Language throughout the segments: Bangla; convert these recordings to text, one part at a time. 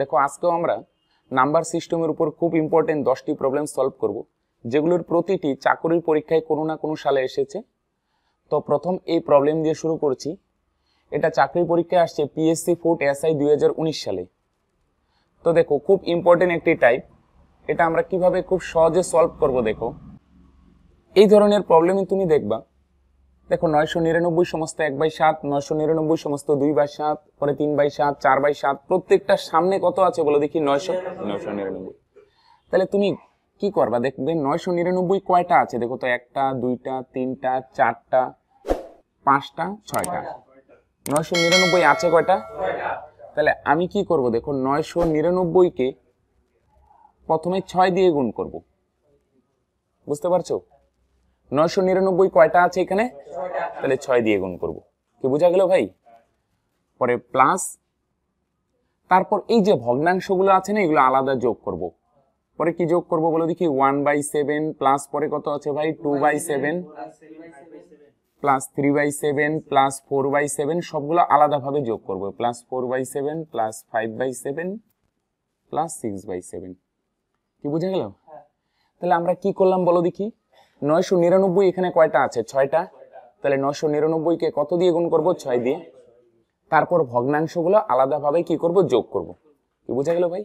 দেখো আজকেও আমরা নাম্বার সিস্টেমের উপর খুব ইম্পর্টেন্ট দশটি প্রবলেম সলভ করব যেগুলোর প্রতিটি চাকরির পরীক্ষায় কোনো না কোনো সালে এসেছে তো প্রথম এই প্রবলেম দিয়ে শুরু করছি এটা চাকরি পরীক্ষায় আসছে পিএসসি ফুট এসআই দুই সালে তো দেখো খুব ইম্পর্টেন্ট একটি টাইপ এটা আমরা কিভাবে খুব সহজে সলভ করব দেখো এই ধরনের প্রবলেমই তুমি দেখবা দেখো নয়শো নিরানব্বই সমস্ত এক বাই সাত নয়শো নিরানব্বই সমস্ত দুই বাই সাত পরে তিন বাই সাত চার বাই সাত প্রত্যেকটার সামনে কত আছে বলো দেখি নয়শো নয়শো নিরানব্বই তাহলে তুমি কি করবা দেখবে নয়শো নিরানব্বই কয়টা আছে দেখো তো একটা দুইটা তিনটা চারটা পাঁচটা ছয়টা নয়শো নিরানব্বই আছে কয়টা তাহলে আমি কি করব দেখো নয়শো নিরানব্বইকে প্রথমে ছয় দিয়ে গুণ করব বুঝতে পারছো নয়শো নিরানব্বই কয়টা আছে এখানে তাহলে ছয় দিয়ে গুণ করব কি বোঝা গেল ভাই পরে প্লাস তারপর এই যে ভগ্নাংশগুলো আছে না এগুলো আলাদা যোগ করব। পরে কি যোগ করব বলো দেখি ওয়ান বাই সেভেন প্লাস পরে কত আছে ভাই two by seven plus three by seven plus four by seven সবগুলো আলাদাভাবে যোগ করব plus four by seven plus five by seven plus six by seven কি বুঝে গেল হ্যাঁ। তাহলে আমরা কি করলাম বলো দেখি নয়শো নিরানব্বই এখানে কয়টা আছে ছয়টা তাহলে নয়শো নিরানব্বইকে কত দিয়ে গুণ করব ছয় দিয়ে তারপর ভগ্নাংশগুলো আলাদাভাবে কি করব যোগ করব কি বোঝা গেল ভাই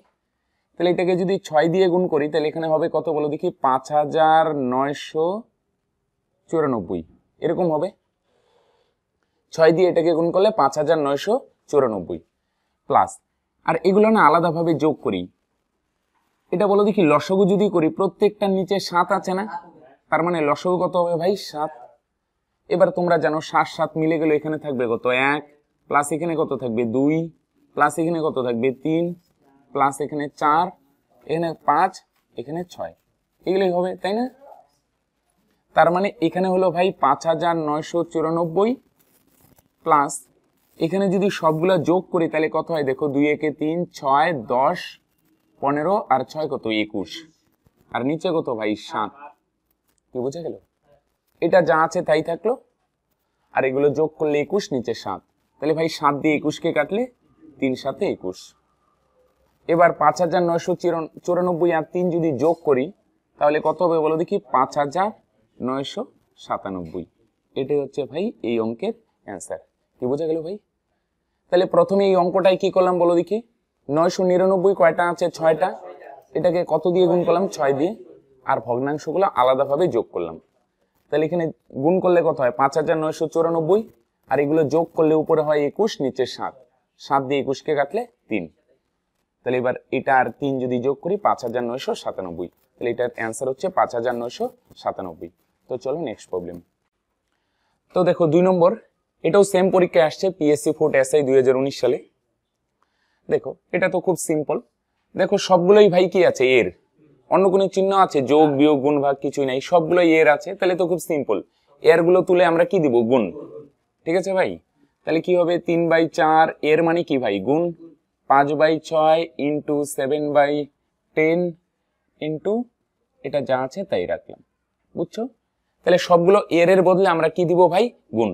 তাহলে এটাকে যদি ছয় দিয়ে গুণ করি তাহলে এখানে হবে কত বলো দেখি পাঁচ হাজার নয়শো চুরানব্বই এরকম হবে ছয় দিয়ে এটাকে গুণ করলে পাঁচ হাজার নয়শো চুরানব্বই প্লাস আর এগুলো না আলাদাভাবে যোগ করি এটা বলো দেখি লসগু যদি করি প্রত্যেকটার নিচে সাত আছে না তার মানে লসগু কত হবে ভাই সাত এবার তোমরা জানো সাত সাত মিলে গেলে এখানে থাকবে কত এক প্লাস এখানে কত থাকবে দুই প্লাস এখানে কত থাকবে তিন প্লাস এখানে চার এখানে পাঁচ এখানে ছয় এগুলোই হবে তাই না তার মানে এখানে হলো ভাই পাঁচ হাজার নয়শো চুরানব্বই প্লাস এখানে যদি সবগুলা যোগ করি তাহলে কত হয় দেখো দুই একে তিন ছয় দশ পনেরো আর ছয় কত একুশ আর নিচে কত ভাই সাত কি বোঝা গেল এটা যা আছে তাই থাকলো আর এগুলো যোগ করলে একুশ নিচে সাত তাহলে ভাই সাত দিয়ে একুশকে কাটলে তিন সাথে একুশ এবার পাঁচ হাজার নয়শো চুরানব্বই আর তিন যদি যোগ করি তাহলে কত হবে বলো দেখি পাঁচ হাজার নয়শো সাতানব্বই এটাই হচ্ছে ভাই এই অঙ্কের অ্যান্সার কি বোঝা গেল ভাই তাহলে প্রথমে এই অঙ্কটাই কি করলাম বলো দেখি নয়শো নিরানব্বই কয়টা আছে ছয়টা এটাকে কত দিয়ে গুণ করলাম ছয় দিয়ে আর ভগ্নাংশগুলো আলাদাভাবে যোগ করলাম তাহলে এখানে গুণ করলে কত হয় পাঁচ হাজার নয়শো চুরানব্বই আর এগুলো যোগ করলে উপরে হয় একুশ নিচে সাত সাত দিয়ে একুশকে কাটলে তিন তাহলে এবার এটা আর তিন যদি যোগ করি পাঁচ হাজার নয়শো সাতানব্বই তাহলে এটার অ্যান্সার হচ্ছে পাঁচ হাজার নয়শো সাতানব্বই তো চলো নেক্সট প্রবলেম তো দেখো দুই নম্বর এটাও সেম পরীক্ষায় আসছে পিএসসি এস এসআই দুই হাজার উনিশ সালে দেখো এটা তো খুব সিম্পল দেখো সবগুলোই ভাই কি আছে এর অন্য কোনো চিহ্ন আছে যোগ বিয়োগ গুণ ভাগ কিছুই নাই সবগুলো এর আছে তাহলে তো খুব সিম্পল এর গুলো তুলে আমরা কি দিব গুণ ঠিক আছে ভাই তাহলে কি হবে তিন বাই চার এর মানে কি ভাই গুণ পাঁচ বাই ছয় into seven by ten into এটা যা আছে তাই রাখলাম বুঝছো তাহলে সবগুলো এর এর বদলে আমরা কি দিব ভাই গুণ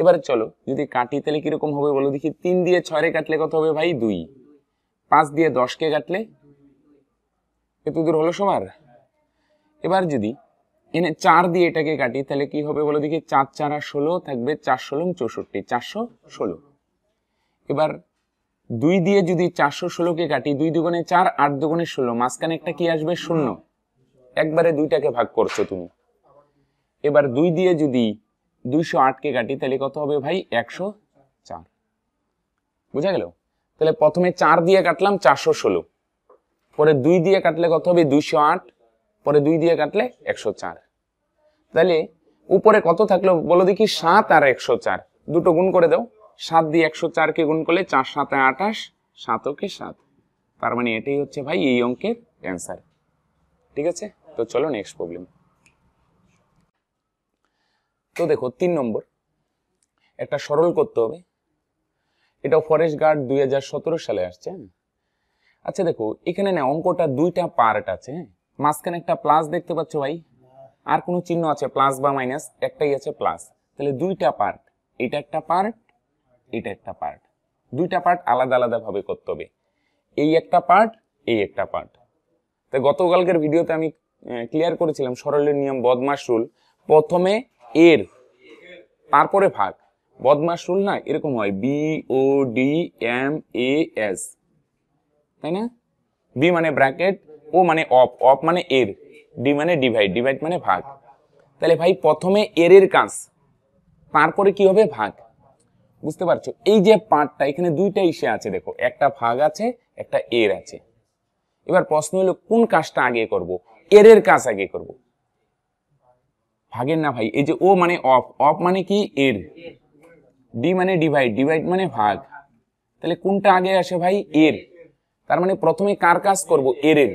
এবার চলো যদি কাটি তাহলে কিরকম হবে বলো দেখি তিন দিয়ে ছয় কাটলে কত হবে ভাই দুই পাঁচ দিয়ে দশকে কাটলে এত দূর হলো সবার এবার যদি এনে চার দিয়ে এটাকে কাটি তাহলে কি হবে বলো দেখি চার চার আর ষোলো থাকবে চার ষোলো চৌষট্টি চারশো ষোলো এবার দুই দিয়ে যদি চারশো ষোলোকে কাটি দুই দুগুণে চার আট দুগুণে ষোলো মাঝখানে একটা কি আসবে শূন্য একবারে দুইটাকে ভাগ করছো তুমি এবার দুই দিয়ে যদি দুইশো আটকে কাটি তাহলে কত হবে ভাই একশো চার বুঝা গেল তাহলে প্রথমে চার দিয়ে কাটলাম চারশো ষোলো পরে দুই দিয়ে কাটলে কত হবে দুইশো আট পরে দুই দিয়ে কাটলে একশো চার তাহলে উপরে কত থাকলো বলো দেখি সাত আর একশো চার দুটো গুণ করে দাও সাত দিয়ে একশো চারকে গুণ করলে চার সাতে আঠাশ সাতকে সাত তার মানে এটাই হচ্ছে ভাই এই অঙ্কের অ্যান্সার ঠিক আছে তো চলো নেক্সট প্রবলেম তো দেখো তিন নম্বর একটা সরল করতে হবে এটা ফরেস্ট গার্ড দুই সালে আসছে হ্যাঁ আচ্ছা দেখো এখানে না অঙ্কটা দুইটা পার্ট আছে হ্যাঁ মাঝখানে একটা প্লাস দেখতে পাচ্ছ ভাই আর কোনো চিহ্ন আছে প্লাস বা মাইনাস একটাই আছে প্লাস তাহলে দুইটা পার্ট এটা একটা পার্ট এটা একটা পার্ট দুইটা পার্ট আলাদা আলাদাভাবে করতে হবে এই একটা পার্ট এই একটা পার্ট তো গতকালকের ভিডিওতে আমি ক্লিয়ার করেছিলাম সরলের নিয়ম বদমাস রুল প্রথমে এর তারপরে ভাগ বদমাস রুল না এরকম হয় B O D M A S তাই না বি মানে ব্র্যাকেট ও মানে অফ অফ মানে এর ডি মানে ডিভাইড ডিভাইড মানে ভাগ তাহলে ভাই প্রথমে এর এর কাজ তারপরে কি হবে ভাগ বুঝতে পারছো এই যে পার্টটা এখানে দুইটা ইসে আছে দেখো একটা ভাগ আছে একটা এর আছে এবার প্রশ্ন হলো কোন কাজটা আগে করব এর এর কাজ আগে করব ভাগের না ভাই এই যে ও মানে অফ অফ মানে কি এর ডি মানে ডিভাইড ডিভাইড মানে ভাগ তাহলে কোনটা আগে আসে ভাই এর তার মানে প্রথমে কার কাজ করব এরের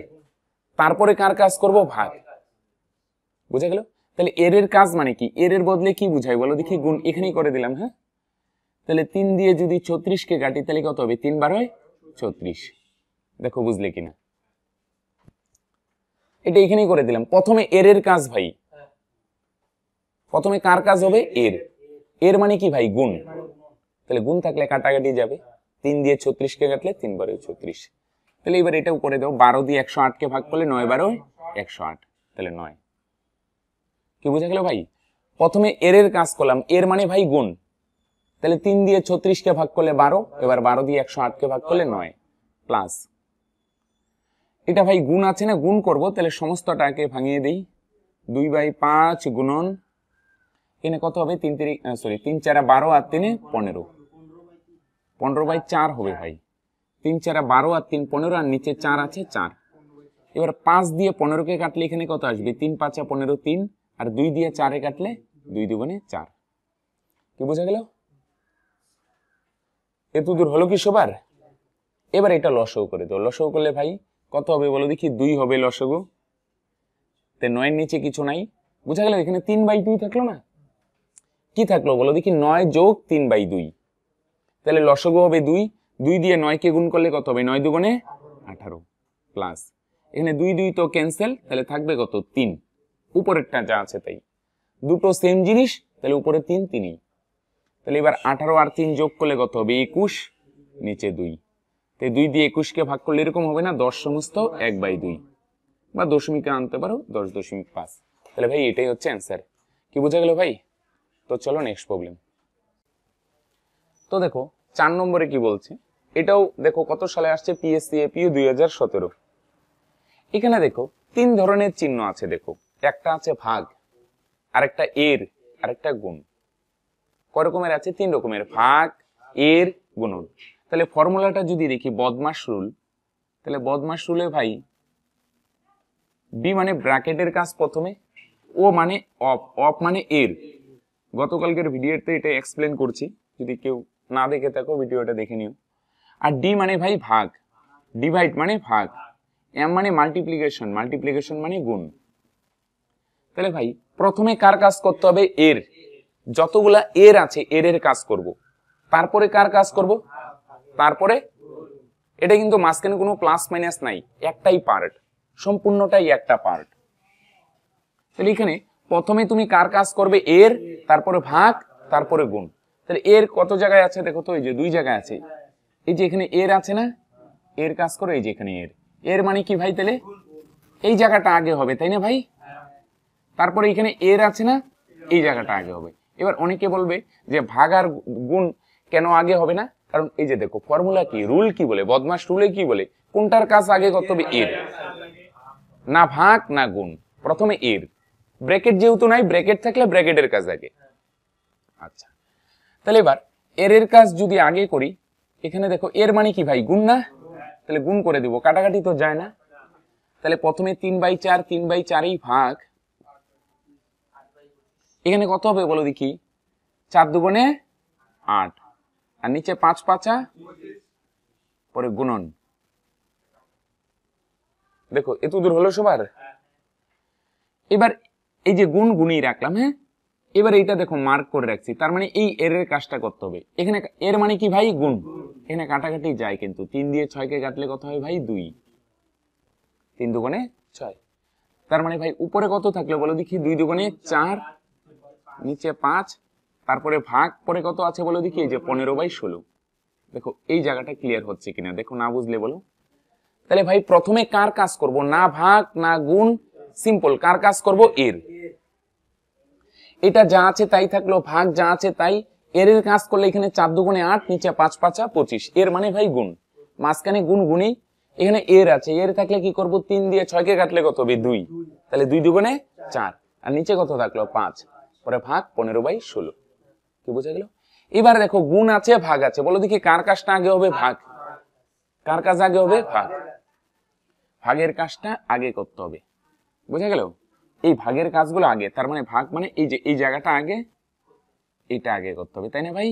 তারপরে কার কাজ করব ভাগ বুঝা গেল তাহলে এরের কাজ মানে কি এরের বদলে কি বুঝাই বলো দেখি গুণ এখানেই করে দিলাম হ্যাঁ তাহলে তিন দিয়ে যদি ছত্রিশকে কাটি তাহলে কত হবে তিন বার হয় ছত্রিশ দেখো বুঝলে কিনা এটা এখানেই করে দিলাম প্রথমে এরের কাজ ভাই প্রথমে কার কাজ হবে এর এর মানে কি ভাই গুণ তাহলে গুণ থাকলে কাটাকাটি যাবে তিন দিয়ে ছত্রিশকে কাটলে তিন বারে ছত্রিশ তাহলে এবার এটাও করে দাও বারো দিয়ে একশো আটকে ভাগ করলে নয় বারো একশো আট তাহলে নয় কি বুঝা গেল ভাই প্রথমে এর এর কাজ করলাম এর মানে ভাই গুণ তাহলে তিন দিয়ে ছত্রিশকে ভাগ করলে বারো এবার বারো দিয়ে একশো আটকে ভাগ করলে নয় প্লাস এটা ভাই গুণ আছে না গুণ করব তাহলে সমস্তটাকে ভাঙিয়ে দিই দুই বাই পাঁচ গুণন এনে কত হবে তিন তিরিশ সরি তিন চারা বারো আর তিনে পনেরো পনেরো বাই চার হবে ভাই তিন চার বারো আর তিন পনেরো আর নিচে চার আছে চার এবার পাঁচ দিয়ে পনেরোকে কাটলে এখানে কত আসবে তিন পাঁচা পনেরো তিন আর দুই দিয়ে চারে কাটলে দুই দুগুণে চার কি বোঝা গেল এত দূর হলো কি সবার এবার এটা লসও করে দাও লসও করলে ভাই কত হবে বলো দেখি দুই হবে লসগু তে নয়ের নিচে কিছু নাই বুঝা গেল এখানে তিন বাই দুই থাকলো না কি থাকলো বলো দেখি নয় যোগ তিন বাই দুই তাহলে লসগু হবে দুই দুই দিয়ে নয়কে গুণ করলে কত হবে নয় দুগুণে আঠারো প্লাস এখানে দুই দুই তো ক্যান্সেল তাহলে থাকবে কত তিন উপরেরটা যা আছে তাই দুটো সেম জিনিস তাহলে উপরে তিন তিনই তাহলে এবার আঠারো আর তিন যোগ করলে কত হবে একুশ নিচে দুই তাই দুই দিয়ে একুশকে ভাগ করলে এরকম হবে না দশ সমস্ত এক বাই দুই বা দশমিকে আনতে পারো দশ দশমিক পাঁচ তাহলে ভাই এটাই হচ্ছে অ্যান্সার কি বোঝা গেল ভাই তো চলো নেক্সট প্রবলেম তো দেখো চার নম্বরে কি বলছে এটাও দেখো কত সালে আসছে পিএসসি এপিও দুই হাজার সতেরো এখানে দেখো তিন ধরনের চিহ্ন আছে দেখো একটা আছে ভাগ আরেকটা এর আরেকটা গুণ কয় রকমের আছে তিন রকমের ভাগ এর গুণন তাহলে ফর্মুলাটা যদি দেখি বদমাস রুল তাহলে বদমাস রুলে ভাই বি মানে ব্র্যাকেটের কাজ প্রথমে ও মানে অফ অফ মানে এর গতকালকের ভিডিওতে এটা এক্সপ্লেন করছি যদি কেউ না দেখে থাকো ভিডিওটা দেখে নিও আর ডি মানে ভাই ভাগ ডিভাইড মানে ভাগ এম মানে মাল্টিপ্লিকেশন মাল্টিপ্লিকেশন মানে গুণ তাহলে ভাই প্রথমে কার কাজ করতে হবে এর যতগুলা এর আছে এর এর কাজ করব তারপরে কার কাজ করব তারপরে এটা কিন্তু মাঝখানে কোনো প্লাস মাইনাস নাই একটাই পার্ট সম্পূর্ণটাই একটা পার্ট তাহলে এখানে প্রথমে তুমি কার কাজ করবে এর তারপরে ভাগ তারপরে গুণ তাহলে এর কত জায়গায় আছে দেখো তো এই যে দুই জায়গায় আছে এই যে এখানে এর আছে না এর কাজ করো এই যে এখানে এর এর মানে কি ভাই তাহলে এই জায়গাটা আগে হবে তাই না ভাই তারপরে এখানে এর আছে না এই জায়গাটা আগে হবে এবার অনেকে বলবে যে ভাগ আর গুণ কেন আগে হবে না কারণ এই যে দেখো ফর্মুলা কি রুল কি বলে বদমাস রুলে কি বলে কোনটার কাজ আগে করতে হবে এর না ভাগ না গুণ প্রথমে এর ব্রেকেট যেহেতু নাই ব্রেকেট থাকলে ব্রেকেটের কাজ আগে আচ্ছা তাহলে এবার এর এর কাজ যদি আগে করি এখানে দেখো এর মানে কি ভাই গুণ না তাহলে গুণ করে দিব কাটাকাটি তো যায় না তাহলে প্রথমে তিন বাই চার তিন বাই চারই ভাগ এখানে কত হবে বলো দেখি চার দুগুণে আট আর নিচে পাঁচ পাঁচা পরে গুণন দেখো এত দূর হলো সবার এবার এই যে গুণ গুণেই রাখলাম হ্যাঁ এবার এইটা দেখো মার্ক করে রাখছি তার মানে এই এর কাজটা করতে হবে এখানে এর মানে কি ভাই গুণ এখানে কাটাকাটি যায় কিন্তু তিন দিয়ে ছয়কে কাটলে কত হয় ভাই দুই তিন দুগুণে ছয় তার মানে ভাই উপরে কত থাকলে বলো দেখি দুই দুগুণে চার নিচে পাঁচ তারপরে ভাগ পরে কত আছে বলো দেখি এই যে পনেরো বাই ষোলো দেখো এই জায়গাটা ক্লিয়ার হচ্ছে কিনা দেখো না বুঝলে বলো তাহলে ভাই প্রথমে কার কাজ করব না ভাগ না গুণ সিম্পল কার কাজ করব এর এটা যা আছে তাই থাকলো ভাগ যা আছে তাই এর এর কাজ করলে এখানে চার দুগুণে আট নিচে পাঁচ পাঁচা পঁচিশ এর মানে ভাই গুণ মাঝখানে গুণ গুণি এখানে এর আছে এর থাকলে কি করব তিন দিয়ে ছয়কে কাটলে কত হবে দুই তাহলে দুই দুগুণে চার আর নিচে কত থাকলো পাঁচ পরে ভাগ পনেরো বাই ষোলো কি বোঝা গেল এবার দেখো গুণ আছে ভাগ আছে বলো দেখি কার কাজটা আগে হবে ভাগ কার কাজ আগে হবে ভাগ ভাগের কাজটা আগে করতে হবে বোঝা গেল এই ভাগের কাজগুলো আগে তার মানে ভাগ মানে এই যে এই জায়গাটা আগে এটা আগে করতে হবে তাই না ভাই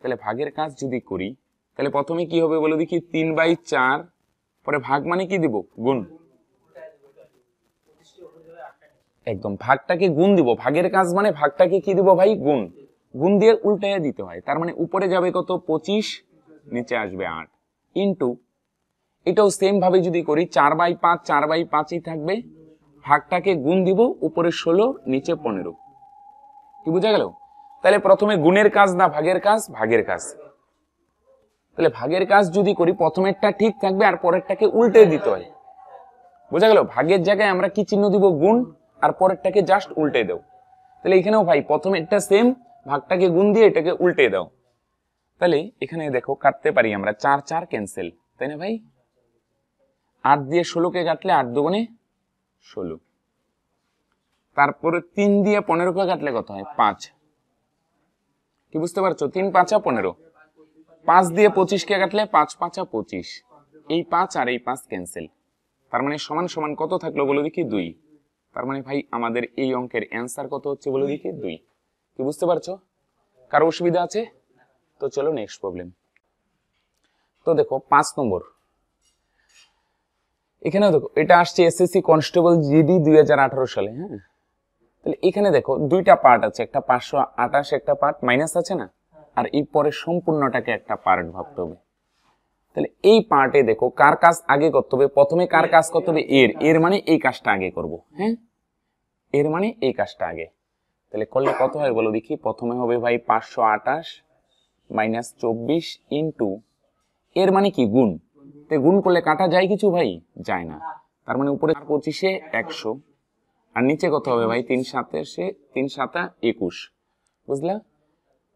তাহলে ভাগের কাজ যদি করি তাহলে প্রথমে কি হবে বলে দেখি তিন বাই চার পরে ভাগ মানে কি দিব গুণ একদম ভাগটাকে গুণ দিব ভাগের কাজ মানে ভাগটাকে কি দিব ভাই গুণ গুণ দিয়ে উল্টায় দিতে হয় তার মানে উপরে যাবে কত পঁচিশ নিচে আসবে আট ইন্টু এটাও সেম ভাবে যদি করি চার বাই পাঁচ চার বাই পাঁচই থাকবে ভাগটাকে গুণ দিব উপরে ষোলো নিচে পনেরো কি বোঝা গেল তাহলে প্রথমে গুণের কাজ না ভাগের কাজ ভাগের কাজ তাহলে ভাগের কাজ যদি করি প্রথমেরটা ঠিক থাকবে আর পরেরটাকে উল্টে দিতে হয় বোঝা গেল ভাগের জায়গায় আমরা কি চিহ্ন দিব গুণ আর পরেরটাকে জাস্ট উল্টে দেও তাহলে এখানেও ভাই প্রথমেরটা সেম ভাগটাকে গুণ দিয়ে এটাকে উল্টে দাও তাহলে এখানে দেখো কাটতে পারি আমরা চার চার ক্যান্সেল তাই না ভাই আট দিয়ে ষোলোকে কাটলে আট দুগুণে ষোলো তারপরে তিন দিয়ে পনেরোকে কাটলে কত হয় পাঁচ কি বুঝতে পারছো তিন পাঁচা পনেরো পাঁচ দিয়ে পঁচিশকে কাটলে পাঁচ পাঁচা পঁচিশ এই পাঁচ আর এই পাঁচ ক্যান্সেল তার মানে সমান সমান কত থাকলো বলে দেখি দুই তার মানে ভাই আমাদের এই অঙ্কের অ্যান্সার কত হচ্ছে বলে দেখি দুই কি বুঝতে পারছো কারো অসুবিধা আছে তো চলো নেক্সট প্রবলেম তো দেখো পাঁচ নম্বর এখানেও দেখো এটা আসছে এসএসসি কনস্টেবল জিডি দুই সালে হ্যাঁ তাহলে এখানে দেখো দুইটা পার্ট আছে একটা পাঁচশো আটাশ একটা পার্ট মাইনাস আছে না আর এই পরে সম্পূর্ণটাকে একটা পার্ট ভাবতে হবে তাহলে এই পার্টে দেখো কার কাজ আগে করতে হবে প্রথমে কার কাজ করতে হবে এর এর মানে এই কাজটা আগে করব হ্যাঁ এর মানে এই কাজটা আগে তাহলে করলে কত হয় বলো দেখি প্রথমে হবে ভাই পাঁচশো আটাশ মাইনাস চব্বিশ ইন্টু এর মানে কি গুণ তে গুণ করলে কাটা যায় কিছু ভাই যায় না তার মানে উপরে পঁচিশে একশো আর নিচে কত হবে ভাই তিন সাতে সে তিন সাতা একুশ বুঝলা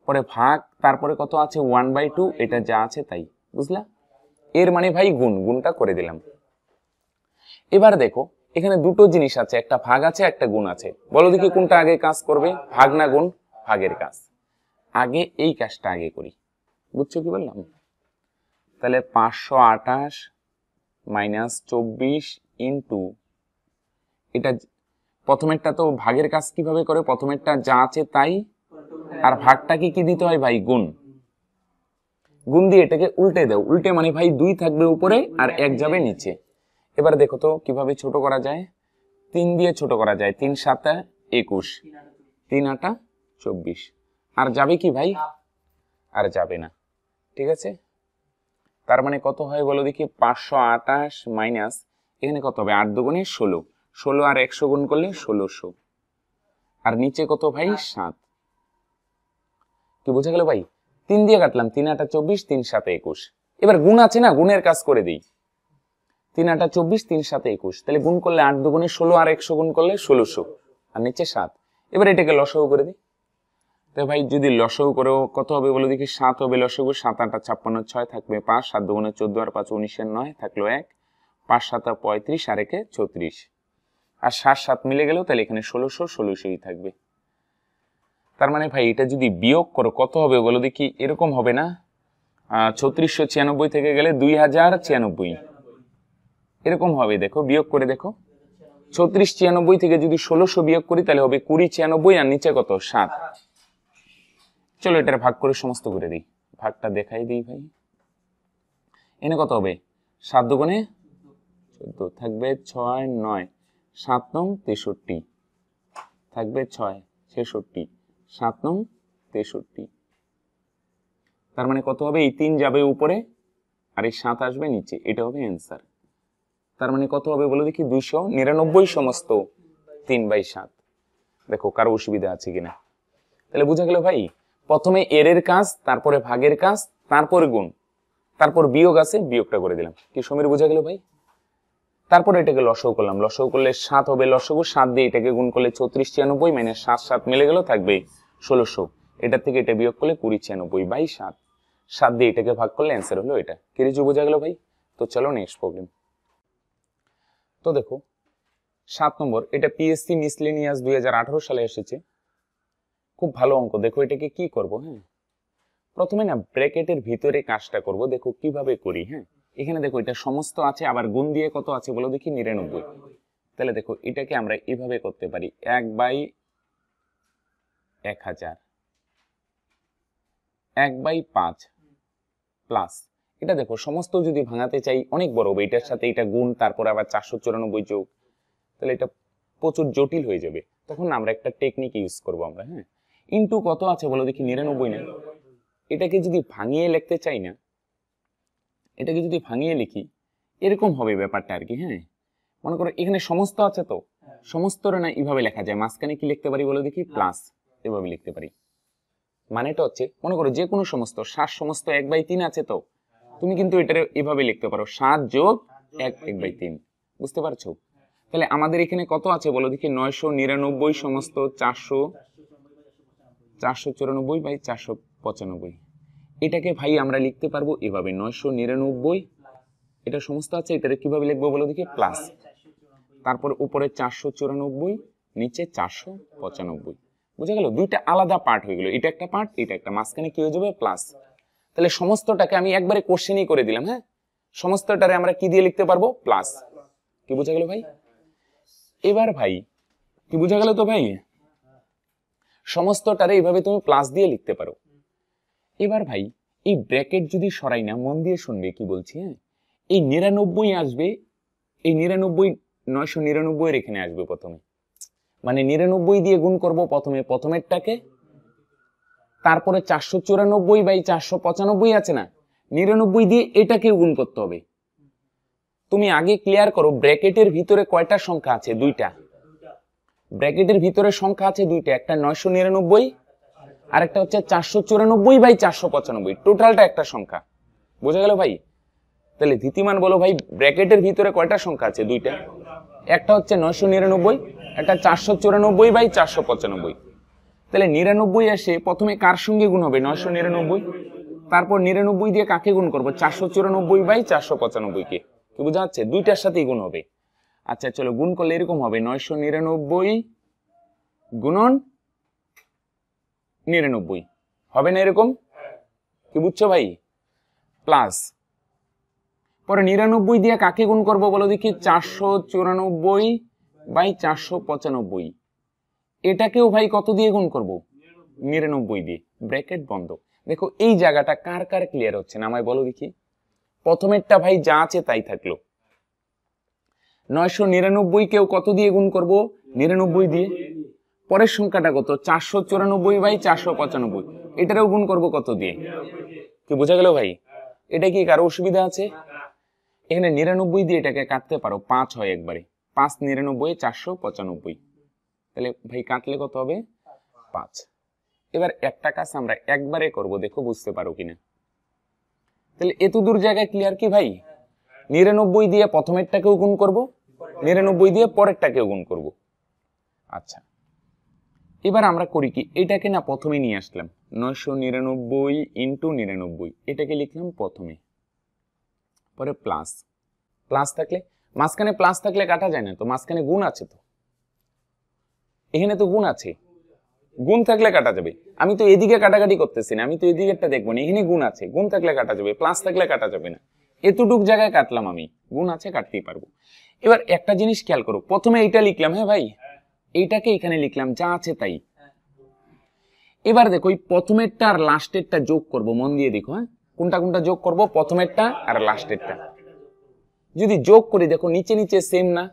পরে ভাগ তারপরে কত আছে ওয়ান বাই টু এটা যা আছে তাই বুঝলা এর মানে ভাই গুণ গুণটা করে দিলাম এবার দেখো এখানে দুটো জিনিস আছে একটা ভাগ আছে একটা গুণ আছে বলো দেখি কোনটা আগে কাজ করবে ভাগ না গুণ ভাগের কাজ আগে এই কাজটা আগে করি বুঝছো কি বললাম তাহলে পাঁচশো আঠাশ মাইনাস চব্বিশ ইন্টু এটা প্রথমেরটা তো ভাগের কাজ কিভাবে করে প্রথমেরটা যা আছে তাই আর ভাগটাকে কি দিতে হয় ভাই গুণ গুণ দিয়ে এটাকে উল্টে দাও উল্টে মানে ভাই দুই থাকবে উপরে আর এক যাবে নিচে এবার দেখো তো কিভাবে ছোট করা যায় তিন দিয়ে ছোট করা যায় তিন সাতটা একুশ তিন আটা চব্বিশ আর যাবে কি ভাই আর যাবে না ঠিক আছে তার মানে কত হয় বলো দেখি পাঁচশো আটাশ মাইনাস এখানে কত হবে আট দুগুণে ষোলো ষোলো আর একশো গুণ করলে ষোলোশো আর নিচে কত ভাই হ্যাঁ। সাত কি বোঝা গেল ভাই তিন দিয়ে কাটলাম তিন আটা চব্বিশ তিন সাতে একুশ এবার গুণ আছে না গুণের কাজ করে দিই তিন আটা চব্বিশ তিন সাথে একুশ তাহলে গুণ করলে আট দুগুণে ষোলো আর একশো গুণ করলে ষোলোশো আর নিচে সাত এবার এটাকে লসও করে দিই তো ভাই যদি লসও করে কত হবে বলে দেখি সাত হবে লসগু সাত আটা ছাপ্পান্ন ছয় থাকবে পাঁচ সাত দুগুণে চোদ্দ আর পাঁচ উনিশের নয় থাকলো এক পাঁচ সাত পঁয়ত্রিশ আর একে ছত্রিশ আর সাত সাত মিলে গেলেও তাহলে এখানে ষোলোশো ষোলোশোই থাকবে তার মানে ভাই এটা যদি বিয়োগ করো কত হবে বলো দেখি এরকম হবে না ছত্রিশশো ছিয়ানব্বই থেকে গেলে দুই হাজার ছিয়ানব্বই এরকম হবে দেখো বিয়োগ করে দেখো ছত্রিশ ছিয়ানব্বই থেকে যদি ষোলোশো বিয়োগ করি তাহলে হবে কুড়ি ছিয়ানব্বই আর নিচে কত সাত চলো এটার ভাগ করে সমস্ত করে দিই ভাগটা দেখাই দিই ভাই এনে কত হবে সাত দুগুণে চোদ্দ থাকবে ছয় নয় সাত নং তেষট্টি থাকবে ছয় ছেষট্টি সাত নং তেষট্টি তার মানে কত হবে এই তিন যাবে উপরে আর এই সাত আসবে নিচে এটা হবে অ্যান্সার তার মানে কত হবে বলে দেখি দুইশো নিরানব্বই সমস্ত তিন বাই সাত দেখো কারো অসুবিধা আছে কিনা তাহলে বুঝা গেল ভাই প্রথমে এর কাজ তারপরে ভাগের কাজ তারপরে গুণ তারপর বিয়োগ আছে বিয়োগটা করে দিলাম কি সমীর বোঝা গেল ভাই তারপরে এটাকে লসও করলাম লসও করলে সাত হবে লসগু সাত দিয়ে এটাকে গুণ করলে চৌত্রিশ ছিয়ানব্বই মাইনাস সাত সাত মিলে গেলেও থাকবে ষোলোশো এটার থেকে এটা বিয়োগ করলে কুড়ি ছিয়ানব্বই বাই সাত সাত দিয়ে এটাকে ভাগ করলে অ্যান্সার হলো এটা কিছু বোঝা গেল ভাই তো চলো নেক্সট প্রবলেম তো দেখো সাত নম্বর এটা পিএসসি মিসলিনিয়াস দুই হাজার সালে এসেছে খুব ভালো অঙ্ক দেখো এটাকে কি করব হ্যাঁ প্রথমে না ব্র্যাকেটের ভিতরে কাজটা করব দেখো কিভাবে করি হ্যাঁ এখানে দেখো এটা সমস্ত আছে আবার গুণ দিয়ে কত আছে বলো দেখি নিরানব্বই তাহলে দেখো এটাকে আমরা এভাবে করতে পারি এক বাই এক হাজার এক বাই পাঁচ প্লাস এটা দেখো সমস্ত যদি ভাঙাতে চাই অনেক বড় হবে এটার সাথে এটা গুণ তারপর আবার চারশো চুরানব্বই যোগ তাহলে এটা প্রচুর জটিল হয়ে যাবে তখন আমরা একটা টেকনিক ইউজ করব আমরা হ্যাঁ ইন্টু কত আছে বলো দেখি নিরানব্বই না এটাকে যদি ভাঙিয়ে লিখতে চাই না এটাকে যদি ভাঙিয়ে লিখি এরকম হবে ব্যাপারটা আর কি হ্যাঁ মনে করো এখানে সমস্ত আছে তো হ্যাঁ। সমস্তরে না এভাবে লেখা যায় মাঝখানে কি লিখতে পারি বলে দেখি প্লাস এভাবে লিখতে পারি মানেটা হচ্ছে মনে করো যে কোনো সমস্ত সাত সমস্ত এক বাই তিন আছে তো হ্যাঁ। তুমি কিন্তু এটা এভাবে লিখতে পারো সাত যোগ এক এক বাই তিন বুঝতে পারছো হ্যাঁ। তাহলে আমাদের এখানে কত আছে বলো দেখি নয়শো নিরানব্বই সমস্ত চারশো চারশো চুরানব্বই বাই চারশো পঁচানব্বই এটাকে ভাই আমরা লিখতে পারবো এভাবে নয়শো নিরানব্বই এটা সমস্ত আছে এটাকে কীভাবে লিখবো বলো দেখি প্লাস তারপর উপরে চারশো চুরানব্বই নিচে চারশো পঁচানব্বই বুঝা গেল দুইটা আলাদা পার্ট হয়ে গেল এটা একটা পার্ট এটা একটা মাঝখানে কি হয়ে যাবে প্লাস তাহলে সমস্তটাকে আমি একবারে কোশ্চেনই করে দিলাম হ্যাঁ সমস্তটারে আমরা কি দিয়ে লিখতে পারবো প্লাস কি বোঝা গেল ভাই এবার ভাই কি বোঝা গেল তো ভাই সমস্তটারে এইভাবে তুমি প্লাস দিয়ে লিখতে পারো এবার ভাই এই ব্র্যাকেট যদি সরাই না মন দিয়ে শুনবে কি বলছি হ্যাঁ এই নিরানব্বই আসবে এই নিরানব্বই নয়শো এর এখানে আসবে প্রথমে মানে নিরানব্বই দিয়ে গুণ করব প্রথমে প্রথমেরটাকে তারপরে চারশো চুরানব্বই বাই চারশো পঁচানব্বই আছে না নিরানব্বই দিয়ে এটাকে গুণ করতে হবে তুমি আগে ক্লিয়ার করো ব্র্যাকেটের ভিতরে কয়টা সংখ্যা আছে দুইটা ব্র্যাকেটের ভিতরে সংখ্যা আছে দুইটা একটা নয়শো নিরানব্বই আরেকটা হচ্ছে চারশো চুরানব্বই বাই চারশো পঁচানব্বই টোটালটা একটা সংখ্যা বোঝা গেল ভাই তাহলে ধীতিমান বলো ভাই ব্র্যাকেটের ভিতরে কয়টা সংখ্যা আছে দুইটা একটা হচ্ছে নয়শো নিরানব্বই একটা চারশো চুরানব্বই বাই চারশো পঁচানব্বই তাহলে নিরানব্বই আসে প্রথমে কার সঙ্গে গুণ হবে নয়শো নিরানব্বই তারপর নিরানব্বই দিয়ে কাকে গুণ করবো চারশো চুরানব্বই বাই চারশো পঁচানব্বইকে কি বোঝা যাচ্ছে দুইটার সাথেই গুণ হবে আচ্ছা চলো গুণ করলে এরকম হবে নয়শো নিরানব্বই গুণন নিরানব্বই হবে না এরকম কি বুঝছো ভাই প্লাস পরে নিরানব্বই দিয়ে কাকে গুণ করব বলো দেখি চারশো চুরানব্বই বাই চারশো পঁচানব্বই এটাকেও ভাই কত দিয়ে গুণ করব নিরানব্বই দিয়ে ব্র্যাকেট বন্ধ দেখো এই জায়গাটা কার কার ক্লিয়ার হচ্ছে না আমায় বলো দেখি প্রথমেরটা ভাই যা আছে তাই থাকলো নয়শো নিরানব্বই কেউ কত দিয়ে গুণ করবো নিরানব্বই দিয়ে পরের সংখ্যাটা কত চারশো চুরানব্বই বাই চারশো পঁচানব্বই এটারও গুণ করব কত দিয়ে কি বোঝা গেল ভাই এটা কি কারো অসুবিধা আছে এখানে নিরানব্বই দিয়ে এটাকে কাটতে পারো পাঁচ হয় একবারে পাঁচ নিরানব্বই চারশো পঁচানব্বই তাহলে ভাই কাটলে কত হবে পাঁচ এবার একটা কাজ আমরা একবারে করব দেখো বুঝতে পারো কিনা তাহলে এত দূর জায়গায় ক্লিয়ার কি ভাই নিরানব্বই দিয়ে প্রথমেরটাকেও গুণ করব নিরানব্বই দিয়ে পরেরটাকেও গুণ করব আচ্ছা এবার আমরা করি কি এটাকে না প্রথমে নিয়ে আসলাম নয়শো নিরানব্বই ইন্টু নিরানব্বই এটাকে লিখলাম প্রথমে পরে প্লাস প্লাস থাকলে মাঝখানে প্লাস থাকলে কাটা যায় না তো মাঝখানে গুণ আছে তো এখানে তো গুণ আছে গুণ থাকলে কাটা যাবে আমি তো এদিকে কাটাকাটি করতেছি না আমি তো এদিকেরটা দেখবো না এখানে গুণ আছে গুণ থাকলে কাটা যাবে প্লাস থাকলে কাটা যাবে না এতটুক জায়গায় কাটলাম আমি গুণ আছে কাটতেই পারবো এবার একটা জিনিস খেয়াল করো প্রথমে এটা লিখলাম হ্যাঁ ভাই এইটাকে এখানে লিখলাম যা আছে তাই এবার দেখো এই প্রথমেরটা আর লাস্টেরটা যোগ করব মন দিয়ে দেখো হ্যাঁ কোনটা কোনটা যোগ করব প্রথমেরটা আর লাস্টেরটা যদি যোগ করি দেখো নিচে নিচে সেম না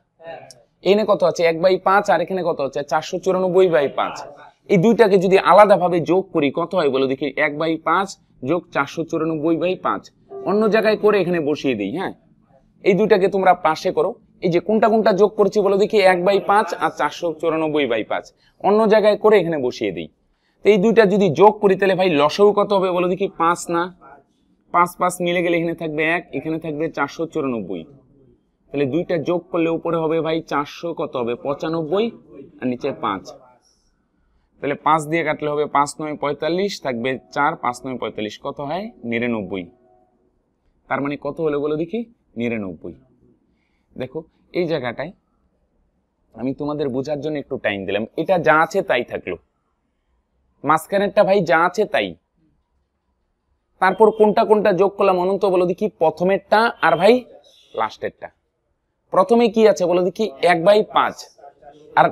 এনে কত আছে এক বাই পাঁচ আর এখানে কত আছে চারশো চুরানব্বই বাই পাঁচ এই দুইটাকে যদি আলাদাভাবে যোগ করি কত হয় বলো দেখি এক বাই পাঁচ যোগ চারশো চুরানব্বই বাই পাঁচ অন্য জায়গায় করে এখানে বসিয়ে দিই হ্যাঁ এই দুইটাকে তোমরা পাশে করো এই যে কোনটা কোনটা যোগ করছি বলো দেখি এক বাই পাঁচ আর চারশো চুরানব্বই বাই পাঁচ অন্য জায়গায় করে এখানে বসিয়ে দিই তো এই দুইটা যদি যোগ করি তাহলে ভাই লসেও কত হবে বলো দেখি পাঁচ না পাঁচ পাঁচ মিলে গেলে এখানে থাকবে এক এখানে থাকবে চারশো চুরানব্বই তাহলে দুইটা যোগ করলে উপরে হবে ভাই চারশো কত হবে পঁচানব্বই আর নিচে পাঁচ তাহলে পাঁচ দিয়ে কাটলে হবে পাঁচ নয় পঁয়তাল্লিশ থাকবে চার পাঁচ নয় পঁয়তাল্লিশ কত হয় নিরানব্বই তার মানে কত হলো বলো দেখি নিরানব্বই দেখো এই জায়গাটায় আমি তোমাদের বোঝার জন্য একটু টাইম দিলাম এটা যা আছে তাই থাকলো মাঝখানেরটা ভাই যা আছে তাই তারপর কোনটা কোনটা যোগ করলাম অনন্ত বলো দেখি প্রথমেরটা আর ভাই লাস্টেরটা প্রথমে কি আছে বলো দেখি এক বাই পাঁচ আর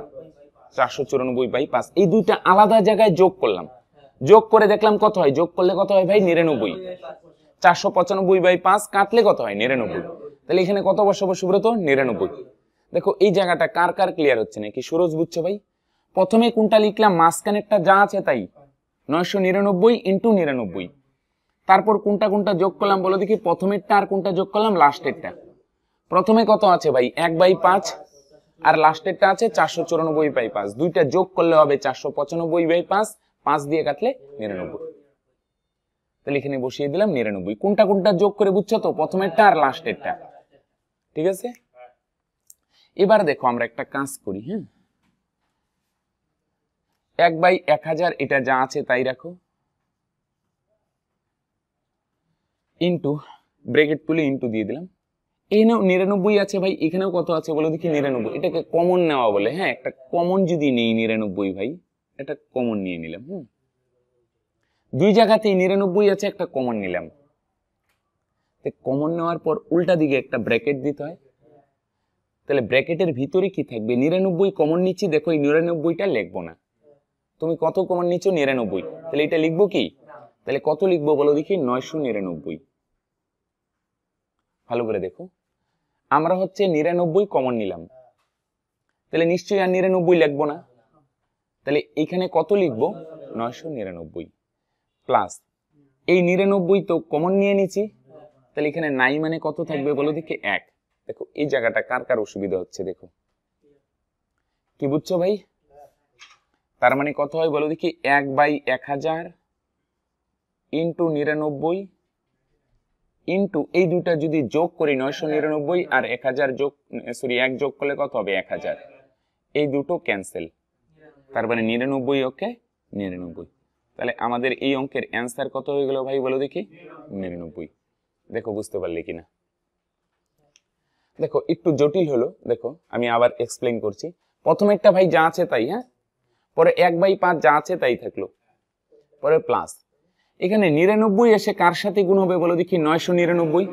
চারশো চুরানব্বই বাই পাঁচ এই দুইটা আলাদা জায়গায় যোগ করলাম যোগ করে দেখলাম কত হয় যোগ করলে কত হয় ভাই নিরানব্বই চারশো পঁচানব্বই বাই পাঁচ কাটলে কত হয় নিরানব্বই তাহলে এখানে কত বসাবো সুব্রত নিরানব্বই দেখো এই জায়গাটা কার কার ক্লিয়ার হচ্ছে নাকি সুরজ বুঝছো ভাই প্রথমে কোনটা লিখলাম মাঝখানেরটা যা আছে তাই নয়শো নিরানব্বই ইন্টু নিরানব্বই তারপর কোনটা কোনটা যোগ করলাম বলো দেখি প্রথমেরটা আর কোনটা যোগ করলাম লাস্টেরটা প্রথমে কত আছে ভাই এক বাই পাঁচ আর লাস্টেরটা আছে চারশো চুরানব্বই বাই পাঁচ দুইটা যোগ করলে হবে চারশো পঁচানব্বই বাই পাঁচ পাঁচ দিয়ে কাটলে নিরানব্বই তাহলে এখানে বসিয়ে দিলাম নিরানব্বই কোনটা কোনটা যোগ করে বুঝছো তো প্রথমেরটা আর লাস্টেরটা ঠিক আছে হ্যাঁ। এবার দেখো আমরা একটা কাজ করি হ্যাঁ এক বাই এক হাজার এটা যা আছে তাই রাখো ইন্টু ব্রেকেট তুলে ইন্টু দিয়ে দিলাম এখানেও নিরানব্বই আছে ভাই এখানেও কত আছে বলো দেখি নিরানব্বই এটাকে কমন নেওয়া বলে হ্যাঁ একটা কমন যদি নেই নিরানব্বই ভাই এটা কমন নিয়ে নিলাম হুম দুই জায়গাতেই নিরানব্বই আছে একটা কমন নিলাম তো কমন নেওয়ার পর উল্টা দিকে একটা ব্র্যাকেট দিতে হয় তাহলে ব্র্যাকেটের ভিতরে কি থাকবে নিরানব্বই কমন নিচ্ছি দেখো এই নিরানব্বইটা লিখবো না তুমি কত কমন নিচ্ছ নিরানব্বই তাহলে এটা লিখবো কি তাহলে কত লিখবো বলো দেখি নয়শো নিরানব্বই ভালো করে দেখো আমরা হচ্ছে নিরানব্বই কমন নিলাম তাহলে নিশ্চয়ই আর নিরানব্বই লিখবো না তাহলে এখানে কত লিখবো নয়শো নিরানব্বই প্লাস এই নিরানব্বই তো কমন নিয়ে নিচ্ছি তাহলে এখানে নাই মানে কত থাকবে বলো দেখি এক দেখো এই জায়গাটা কার কার অসুবিধা হচ্ছে দেখো কি বুঝছো ভাই তার মানে কত হয় বলো দেখি এক বাই এক হাজার ইন্টু নিরানব্বই ইন্টু এই দুটা যদি যোগ করি নয়শো নিরানব্বই আর এক হাজার যোগ সরি এক যোগ করলে কত হবে এক হাজার এই দুটো ক্যান্সেল তার মানে নিরানব্বই ওকে নিরানব্বই তাহলে আমাদের এই অঙ্কের অ্যান্সার কত হয়ে গেল ভাই বলো দেখি নিরানব্বই দেখো বুঝতে পারলে কিনা দেখো একটু জটিল হলো দেখো আমি আবার এক্সপ্লেন করছি প্রথমে একটা ভাই যা আছে তাই হ্যাঁ পরে এক বাই পাঁচ যা আছে তাই থাকলো পরে প্লাস এখানে নিরানব্বই এসে কার সাথে গুণ হবে বলো দেখি নয়শো নিরানব্বই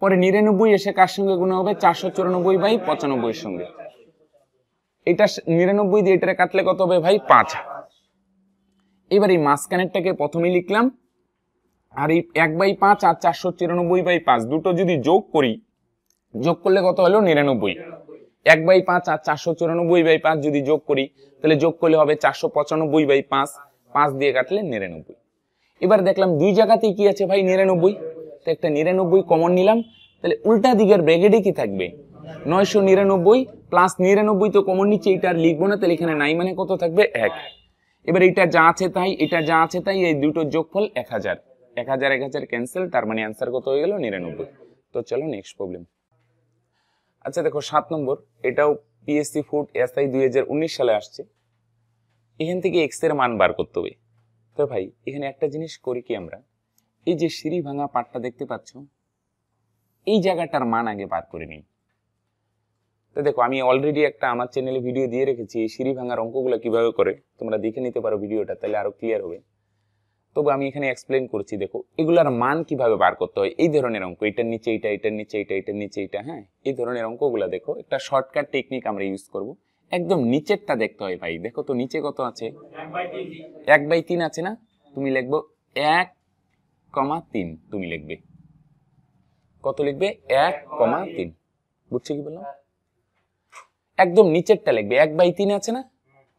পরে নিরানব্বই এসে কার সঙ্গে গুণ হবে চারশো চুরানব্বই বাই পঁচানব্বই সঙ্গে এটা নিরানব্বই দিয়ে এটা কাটলে কত হবে ভাই পাঁচ এবার এই মাঝখানেরটাকে প্রথমে লিখলাম আর এই এক বাই পাঁচ আর চারশো চিরানব্বই বাই পাঁচ দুটো যদি যোগ করি যোগ করলে কত হলো নিরানব্বই এক বাই পাঁচ আর চারশো চুরানব্বই বাই পাঁচ যদি যোগ করি তাহলে যোগ করলে হবে চারশো পঁচানব্বই বাই পাঁচ পাঁচ দিয়ে কাটলে নিরানব্বই এবার দেখলাম দুই জায়গাতেই কি আছে ভাই নিরানব্বই তো একটা নিরানব্বই কমন নিলাম তাহলে উল্টা দিকের ব্রেগেডে কি থাকবে নয়শো নিরানব্বই প্লাস নিরানব্বই তো কমন নিচ্ছে এটা আর লিখবো না তাহলে এখানে নাই মানে কত থাকবে এক এবার এটা যা আছে তাই এটা যা আছে তাই এই দুটো যোগফল এক হাজার এক হাজার এক হাজার ক্যান্সেল তার মানে অ্যান্সার কত হয়ে গেল নিরানব্বই তো চলো নেক্সট প্রবলেম আচ্ছা দেখো সাত নম্বর এটাও পিএসসি ফুড এসআই দুই হাজার উনিশ সালে আসছে এখান থেকে এক্স এর মান বার করতে হবে তো ভাই এখানে একটা জিনিস করি কি আমরা এই যে সিঁড়ি ভাঙা পাটটা দেখতে পাচ্ছ এই জায়গাটার মান আগে বার করে নিই তো দেখো আমি অলরেডি একটা আমার চ্যানেলে ভিডিও দিয়ে রেখেছি এই সিঁড়ি ভাঙার অঙ্কগুলো কিভাবে করে তোমরা দেখে নিতে পারো ভিডিওটা তাহলে আরো ক্লিয়ার হবে তবু আমি এখানে এক্সপ্লেন করছি দেখো এগুলার মান কিভাবে বার করতে হয় এই ধরনের অঙ্ক এটার নিচে এটা এটার নিচে এটা এটার নিচে এটা হ্যাঁ এই ধরনের অঙ্কগুলো দেখো একটা শর্টকাট টেকনিক আমরা ইউজ করব একদম নিচেরটা দেখতে হয় ভাই দেখো তো নিচে কত আছে এক বাই তিন আছে না তুমি লিখবো এক কমা তিন তুমি লিখবে কত লিখবে এক কমা তিন বুঝছো কি বললাম একদম নিচেরটা লিখবে এক বাই তিন আছে না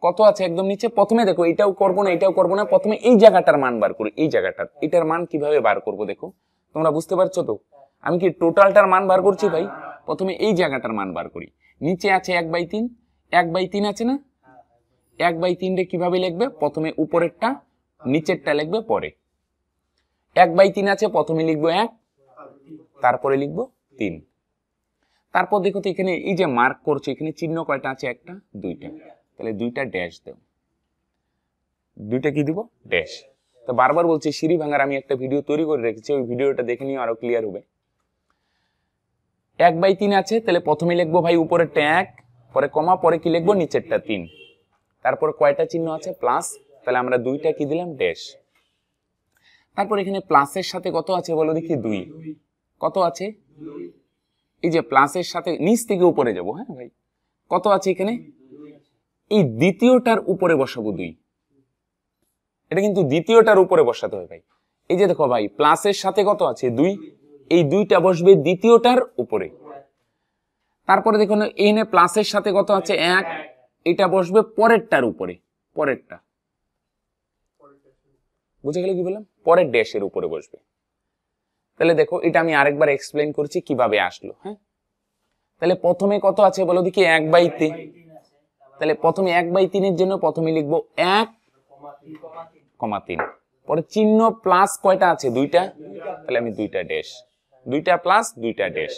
কত আছে একদম নিচে প্রথমে দেখো এটাও করবো না এটাও করবো না প্রথমে এই জায়গাটার মান বার করি এই জায়গাটার এটার মান কিভাবে বার করব দেখো তোমরা বুঝতে পারছো তো আমি কি টোটালটার মান বার করছি ভাই প্রথমে এই জায়গাটার মান বার করি নিচে আছে এক বাই তিন এক বাই তিন আছে না এক বাই তিনটে কিভাবে লিখবে প্রথমে উপরেরটা নিচেরটা লিখবে পরে এক বাই তিন আছে প্রথমে লিখবো এক তারপরে লিখবো তিন তারপর দেখো তো এখানে এই যে মার্ক করছে এখানে চিহ্ন কয়টা আছে একটা দুইটা তাহলে দুইটা ড্যাশ দেব দুইটা কি দিব ড্যাশ তো বারবার বলছি সিঁড়ি ভাঙার আমি একটা ভিডিও তৈরি করে রেখেছি ওই ভিডিওটা দেখে নিয়ে আরো ক্লিয়ার হবে এক বাই তিন আছে তাহলে প্রথমে লিখবো ভাই উপরে ট্যাক পরে কমা পরে কি লিখবো নিচেরটা তিন তারপর কয়টা চিহ্ন আছে প্লাস তাহলে আমরা দুইটা কি দিলাম ড্যাশ তারপর এখানে প্লাসের সাথে কত আছে বলো দেখি দুই কত আছে এই যে প্লাসের সাথে নিচ থেকে উপরে যাবো হ্যাঁ ভাই কত আছে এখানে এই দ্বিতীয়টার উপরে বসাবো দুই এটা কিন্তু দ্বিতীয়টার উপরে বসাতে হবে ভাই এই যে দেখো ভাই প্লাসের সাথে কত আছে দুই এই দুইটা বসবে দ্বিতীয়টার উপরে তারপরে দেখুন এনে প্লাসের সাথে কত আছে এক এটা বসবে পরেরটার উপরে পরেরটা বুঝে গেল কি বললাম পরের ড্যাশের উপরে বসবে তাহলে দেখো এটা আমি আরেকবার এক্সপ্লেন করছি কিভাবে আসলো হ্যাঁ তাহলে প্রথমে কত আছে বলো দেখি এক বাই তিন তাহলে প্রথমে এক বাই তিনের জন্য প্রথমে লিখবো এক কমা তিন পরে চিহ্ন প্লাস কয়টা আছে দুইটা তাহলে আমি দুইটা ড্যাশ দুইটা প্লাস দুইটা ড্যাশ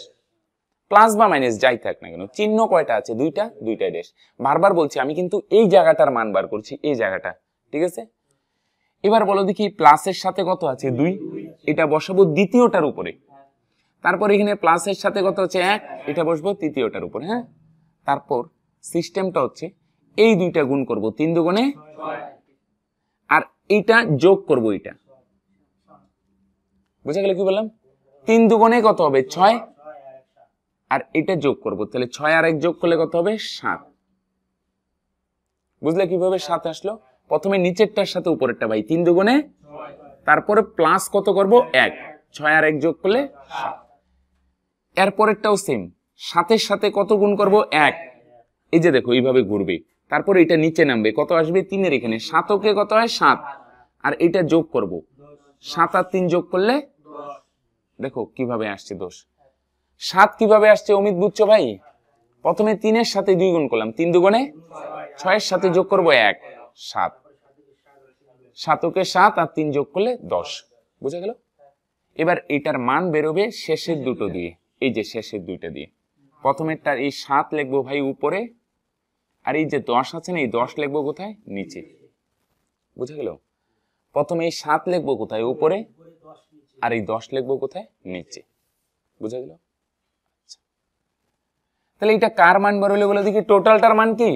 প্লাস বা মাইনাস যাই থাক না কেন চিহ্ন কয়টা আছে দুইটা দুইটা ড্যাশ বারবার বলছি আমি কিন্তু এই জায়গাটার মান বার করছি এই জায়গাটা ঠিক আছে এবার বলো দেখি প্লাসের সাথে কত আছে দুই এটা বসাবো দ্বিতীয়টার উপরে তারপর এখানে প্লাসের সাথে কত আছে এক এটা বসবো তৃতীয়টার উপরে হ্যাঁ তারপর সিস্টেমটা হচ্ছে এই দুইটা গুণ করব তিন দুগুণে আর এইটা যোগ করব এইটা বুঝা গেল কি বললাম তিন দুগুণে কত হবে ছয় আর এটা যোগ করব তাহলে ছয় আর এক যোগ করলে কত হবে সাত বুঝলে কিভাবে সাত আসলো প্রথমে নিচেরটার সাথে উপরেরটা ভাই তিন দুগুণে তারপরে প্লাস কত করব এক ছয় আর এক যোগ করলে সাত এরপরেরটাও সেম সাতের সাথে কত গুণ করব এক এই যে দেখো এইভাবে ঘুরবে তারপর এটা নিচে নামবে কত আসবে তিনের এখানে সাতকে কত হয় সাত আর এটা যোগ করব সাত আর তিন যোগ করলে দেখো কিভাবে আসছে দোষ সাত কিভাবে আসছে অমিত বুঝছো ভাই প্রথমে তিনের সাথে দুই গুণ করলাম তিন দুগুণে ছয়ের সাথে যোগ করব এক সাত সাতকে সাত আর তিন যোগ করলে দশ বুঝা গেল এবার এটার মান বেরোবে শেষের দুটো দিয়ে এই যে শেষের দুইটা দিয়ে প্রথমেরটার এই সাত লিখবো ভাই উপরে আর এই যে দশ আছে না এই দশ লিখবো কোথায় নিচে বুঝে গেল প্রথমে এই সাত লিখবো কোথায় উপরে আর এই দশ লিখবো কোথায় নিচে বুঝে গেল আচ্ছা। তাহলে এটা কার মান বার হলে বলে দেখি টোটালটার মান কি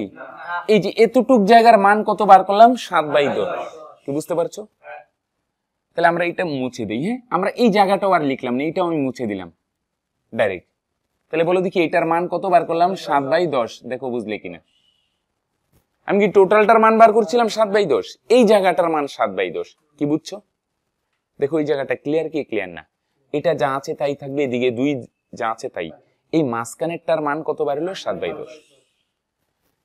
এই যে এতটুক জায়গার মান কত বার করলাম সাত বাই দশ কি বুঝতে পারছো তাহলে আমরা এটা মুছে দিই হ্যাঁ আমরা এই জায়গাটাও আর লিখলাম না এটাও আমি মুছে দিলাম ডাইরেক্ট তাহলে বলো দেখি এটার মান কত বার করলাম সাত বাই দশ দেখো বুঝলে কিনা আমি কি টোটালটার মান বার করছিলাম সাত বাই দশ এই জায়গাটার মান সাত বাই দশ কি বুঝছো দেখো এই জায়গাটা ক্লিয়ার কি ক্লিয়ার না এটা যা আছে তাই থাকবে এদিকে দুই যা আছে তাই এই মাঝখানেরটার মান কত বার হলো সাত বাই দশ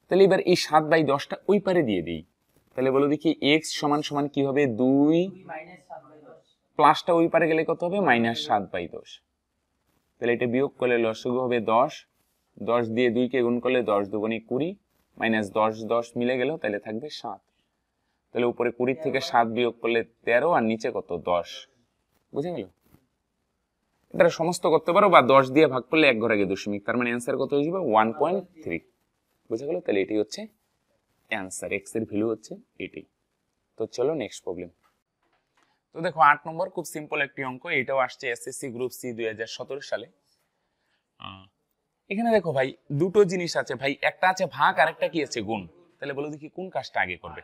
তাহলে এবার এই সাত বাই দশটা ওই পারে দিয়ে দিই তাহলে বলো দেখি এক্স সমান সমান কি হবে দুই প্লাসটা ওই পারে গেলে কত হবে মাইনাস সাত বাই দশ তাহলে এটা বিয়োগ করলে লসগু হবে দশ দশ দিয়ে দুইকে গুণ করলে দশ দুগুণে কুড়ি মাইনাস দশ দশ মিলে গেল তাহলে থাকবে সাত তাহলে উপরে কুড়ির থেকে সাত বিয়োগ করলে তেরো আর নিচে কত দশ বুঝে গেল এটা সমস্ত করতে পারো বা দশ দিয়ে ভাগ করলে এক ঘরে গিয়ে দশমিক তার মানে অ্যান্সার কত হয়ে যাবে ওয়ান পয়েন্ট থ্রি বুঝে গেল তাহলে এটি হচ্ছে অ্যান্সার এক্স এর ভ্যালু হচ্ছে এটি তো চলো নেক্সট প্রবলেম তো দেখো আট নম্বর খুব সিম্পল একটি অঙ্ক এটাও আসছে এসএসসি গ্রুপ সি দুই সালে এখানে দেখো ভাই দুটো জিনিস আছে ভাই একটা আছে ভাগ আর একটা কি আছে গুণ তাহলে বলো দেখি কোন কাজটা আগে করবে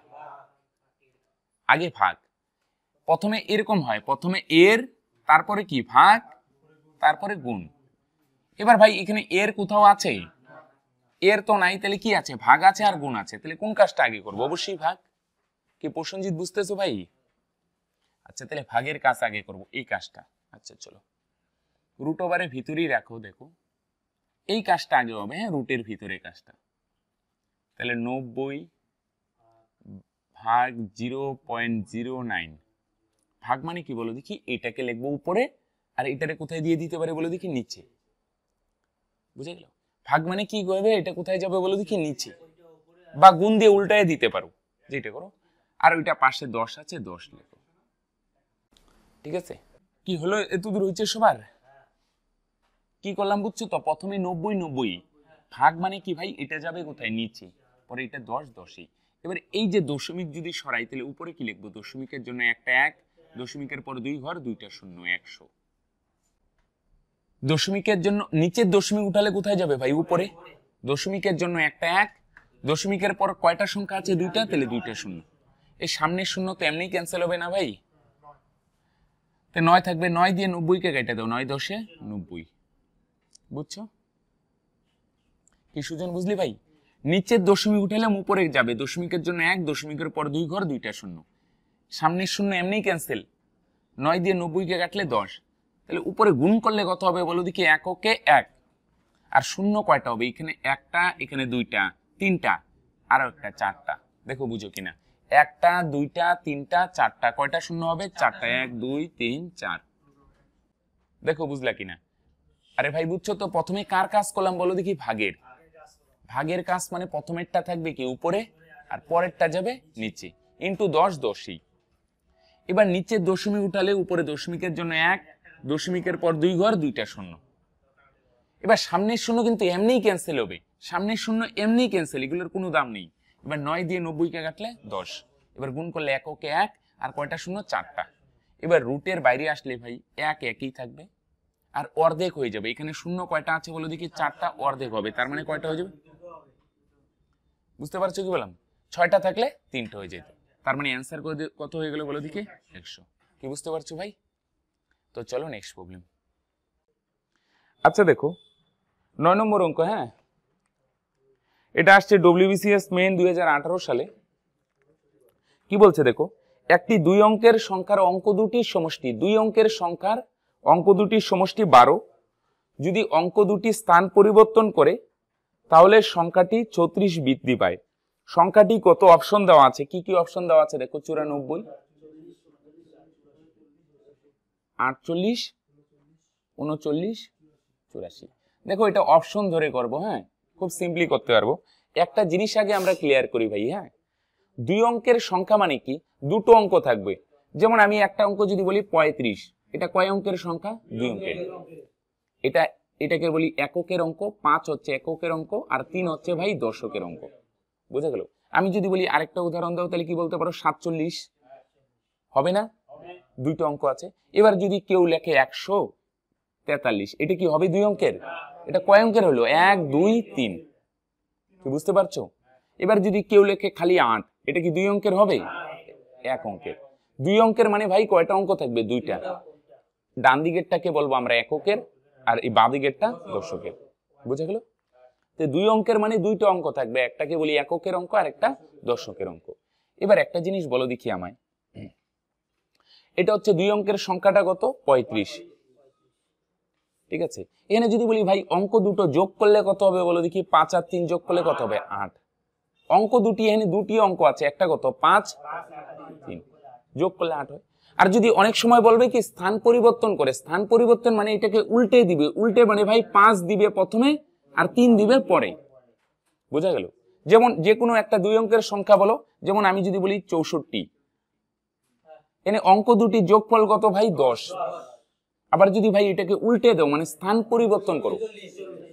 আগে ভাগ প্রথমে এরকম হয় প্রথমে এর তারপরে কি ভাগ তারপরে গুণ এবার ভাই এখানে এর কোথাও আছে এর তো নাই তাহলে কি আছে ভাগ আছে আর গুণ আছে তাহলে কোন কাজটা আগে করবো অবশ্যই ভাগ কি প্রসঞ্জিৎ বুঝতেছো ভাই আচ্ছা তাহলে ভাগের কাজ আগে করব এই কাজটা আচ্ছা চলো রুট ওভারের ভিতরেই রাখো দেখো এই কাজটা আগে হবে হ্যাঁ রুটের ভিতরে কাজটা তাহলে নব্বই ভাগ জিরো পয়েন্ট জিরো নাইন ভাগ মানে কি বলো দেখি এটাকে লিখবো উপরে আর এটারে কোথায় দিয়ে দিতে পারে বলে দেখি নিচে বুঝে গেল ভাগ মানে কি করবে এটা কোথায় যাবে বলে দেখি নিচে বা গুণ দিয়ে উল্টায় দিতে পারো যেটা করো আর ওইটা পাশে দশ আছে দশ লেখো ঠিক আছে কি হলো এত দূর হয়েছে সবার কি করলাম বুঝছো তো প্রথমে নব্বই নব্বই ভাগ মানে কি ভাই এটা যাবে কোথায় নিচে পরে এটা দশ দশে এবার এই যে দশমিক যদি সরাই তাহলে উপরে কি লিখবো দশমিকের জন্য একটা এক দশমিকের পর দুই ঘর দুইটা শূন্য একশো দশমিকের জন্য নিচের দশমিক উঠালে কোথায় যাবে ভাই উপরে দশমিকের জন্য একটা এক দশমিকের পর কয়টা সংখ্যা আছে দুইটা তাহলে দুইটা শূন্য এই সামনের শূন্য তো এমনি ক্যান্সেল হবে না ভাই তাই নয় থাকবে নয় দিয়ে নব্বইকে কেটে দাও নয় দশে নব্বই বুঝছো কি সুজন বুঝলি ভাই নিচের দশমিক উঠালাম উপরে যাবে দশমিকের জন্য এক দশমিকের পর দুই ঘর দুইটা শূন্য সামনে শূন্য এমনি ক্যান্সেল নয় দিয়ে নব্বইকে কাটলে দশ তাহলে উপরে গুণ করলে কত হবে বলো দেখি এককে এক আর শূন্য কয়টা হবে এখানে একটা এখানে দুইটা তিনটা আরও একটা চারটা দেখো বুঝো কিনা একটা দুইটা তিনটা চারটা কয়টা শূন্য হবে চারটা এক দুই তিন চার দেখো বুঝলা কিনা আরে ভাই বুঝছো তো প্রথমে কার কাজ করলাম বলো দেখি ভাগের ভাগের কাজ মানে প্রথমেরটা থাকবে কি উপরে আর পরেরটা যাবে নিচে ইন্টু দশ দশই এবার নিচে দশমিক উঠালে উপরে দশমিকের জন্য এক দশমিকের পর দুই ঘর দুইটা শূন্য এবার সামনের শূন্য কিন্তু এমনিই ক্যান্সেল হবে সামনের শূন্য এমনিই ক্যান্সেল এগুলোর কোনো দাম নেই এবার নয় দিয়ে নব্বইকে কাটলে দশ এবার গুণ করলে এককে এক আর কয়টা শূন্য চারটা এবার রুটের বাইরে আসলে ভাই এক একই থাকবে আর অর্ধেক হয়ে যাবে এখানে শূন্য কয়টা আছে বলে দেখি চারটা অর্ধেক হবে তার মানে কয়টা হয়ে যাবে বুঝতে পারছো কি বললাম ছয়টা থাকলে তিনটা হয়ে যেত তার মানে অ্যান্সার কত হয়ে গেল বলো দেখি একশো কি বুঝতে পারছো ভাই তো চলো নেক্সট প্রবলেম আচ্ছা দেখো নয় নম্বর অঙ্ক হ্যাঁ এটা আসছে ডব্লিউবিসিএস মেন দুই সালে কি বলছে দেখো একটি দুই অঙ্কের সংখ্যার অঙ্ক দুটির সমষ্টি দুই অঙ্কের সংখ্যার অঙ্ক দুটির সমষ্টি বারো যদি অঙ্ক দুটি স্থান পরিবর্তন করে তাহলে সংখ্যাটি ছত্রিশ বৃদ্ধি পায় সংখ্যাটি কত অপশন দেওয়া আছে কি কি অপশন দেওয়া আছে দেখো চুরানব্বই আটচল্লিশ উনচল্লিশ চুরাশি দেখো এটা অপশন ধরে করব হ্যাঁ খুব সিম্পলি করতে পারবো একটা জিনিস আগে আমরা ক্লিয়ার করি ভাই হ্যাঁ দুই অঙ্কের সংখ্যা মানে কি দুটো অঙ্ক থাকবে যেমন আমি একটা অঙ্ক যদি বলি পঁয়ত্রিশ এটা কয় অঙ্কের সংখ্যা দুই অঙ্কের এটা এটাকে বলি এককের অঙ্ক পাঁচ হচ্ছে এককের অঙ্ক আর তিন হচ্ছে ভাই দশকের অঙ্ক বুঝা গেল আমি যদি বলি আরেকটা উদাহরণ দাও তাহলে কি বলতে পারো সাতচল্লিশ হবে না দুইটা অঙ্ক আছে এবার যদি কেউ লেখে একশো তেতাল্লিশ এটা কি হবে দুই অঙ্কের এটা কয় অঙ্কের হলো এক দুই তিন বুঝতে পারছো এবার যদি কেউ লেখে খালি আট এটা কি দুই অঙ্কের হবে এক অঙ্কের দুই অঙ্কের মানে ভাই কয়টা অঙ্ক থাকবে দুইটা ডান দিকেরটাকে বলবো আমরা এককের আর এই বাঁ দিকেরটা দর্শকের বুঝে গেল তো দুই অঙ্কের মানে দুইটা অঙ্ক থাকবে একটাকে বলি এককের অঙ্ক আর একটা দর্শকের অঙ্ক এবার একটা জিনিস বলো দেখি আমায় এটা হচ্ছে দুই অঙ্কের সংখ্যাটা কত পঁয়ত্রিশ ঠিক আছে এখানে যদি বলি ভাই অঙ্ক দুটো যোগ করলে কত হবে বলো দেখি পাঁচ আর তিন যোগ করলে কত হবে আট অঙ্ক দুটি এখানে দুটি অঙ্ক আছে একটা কত পাঁচ তিন যোগ করলে আট হয় আর যদি অনেক সময় বলবে কি স্থান পরিবর্তন করে স্থান পরিবর্তন মানে এটাকে উল্টে দিবে উল্টে মানে ভাই পাঁচ দিবে প্রথমে আর তিন দিবে পরে বোঝা গেল যেমন যে কোনো একটা দুই অঙ্কের সংখ্যা বলো যেমন আমি যদি বলি চৌষট্টি এনে অঙ্ক দুটি যোগফল কত ভাই দশ আবার যদি ভাই এটাকে উল্টে দেও মানে স্থান পরিবর্তন করো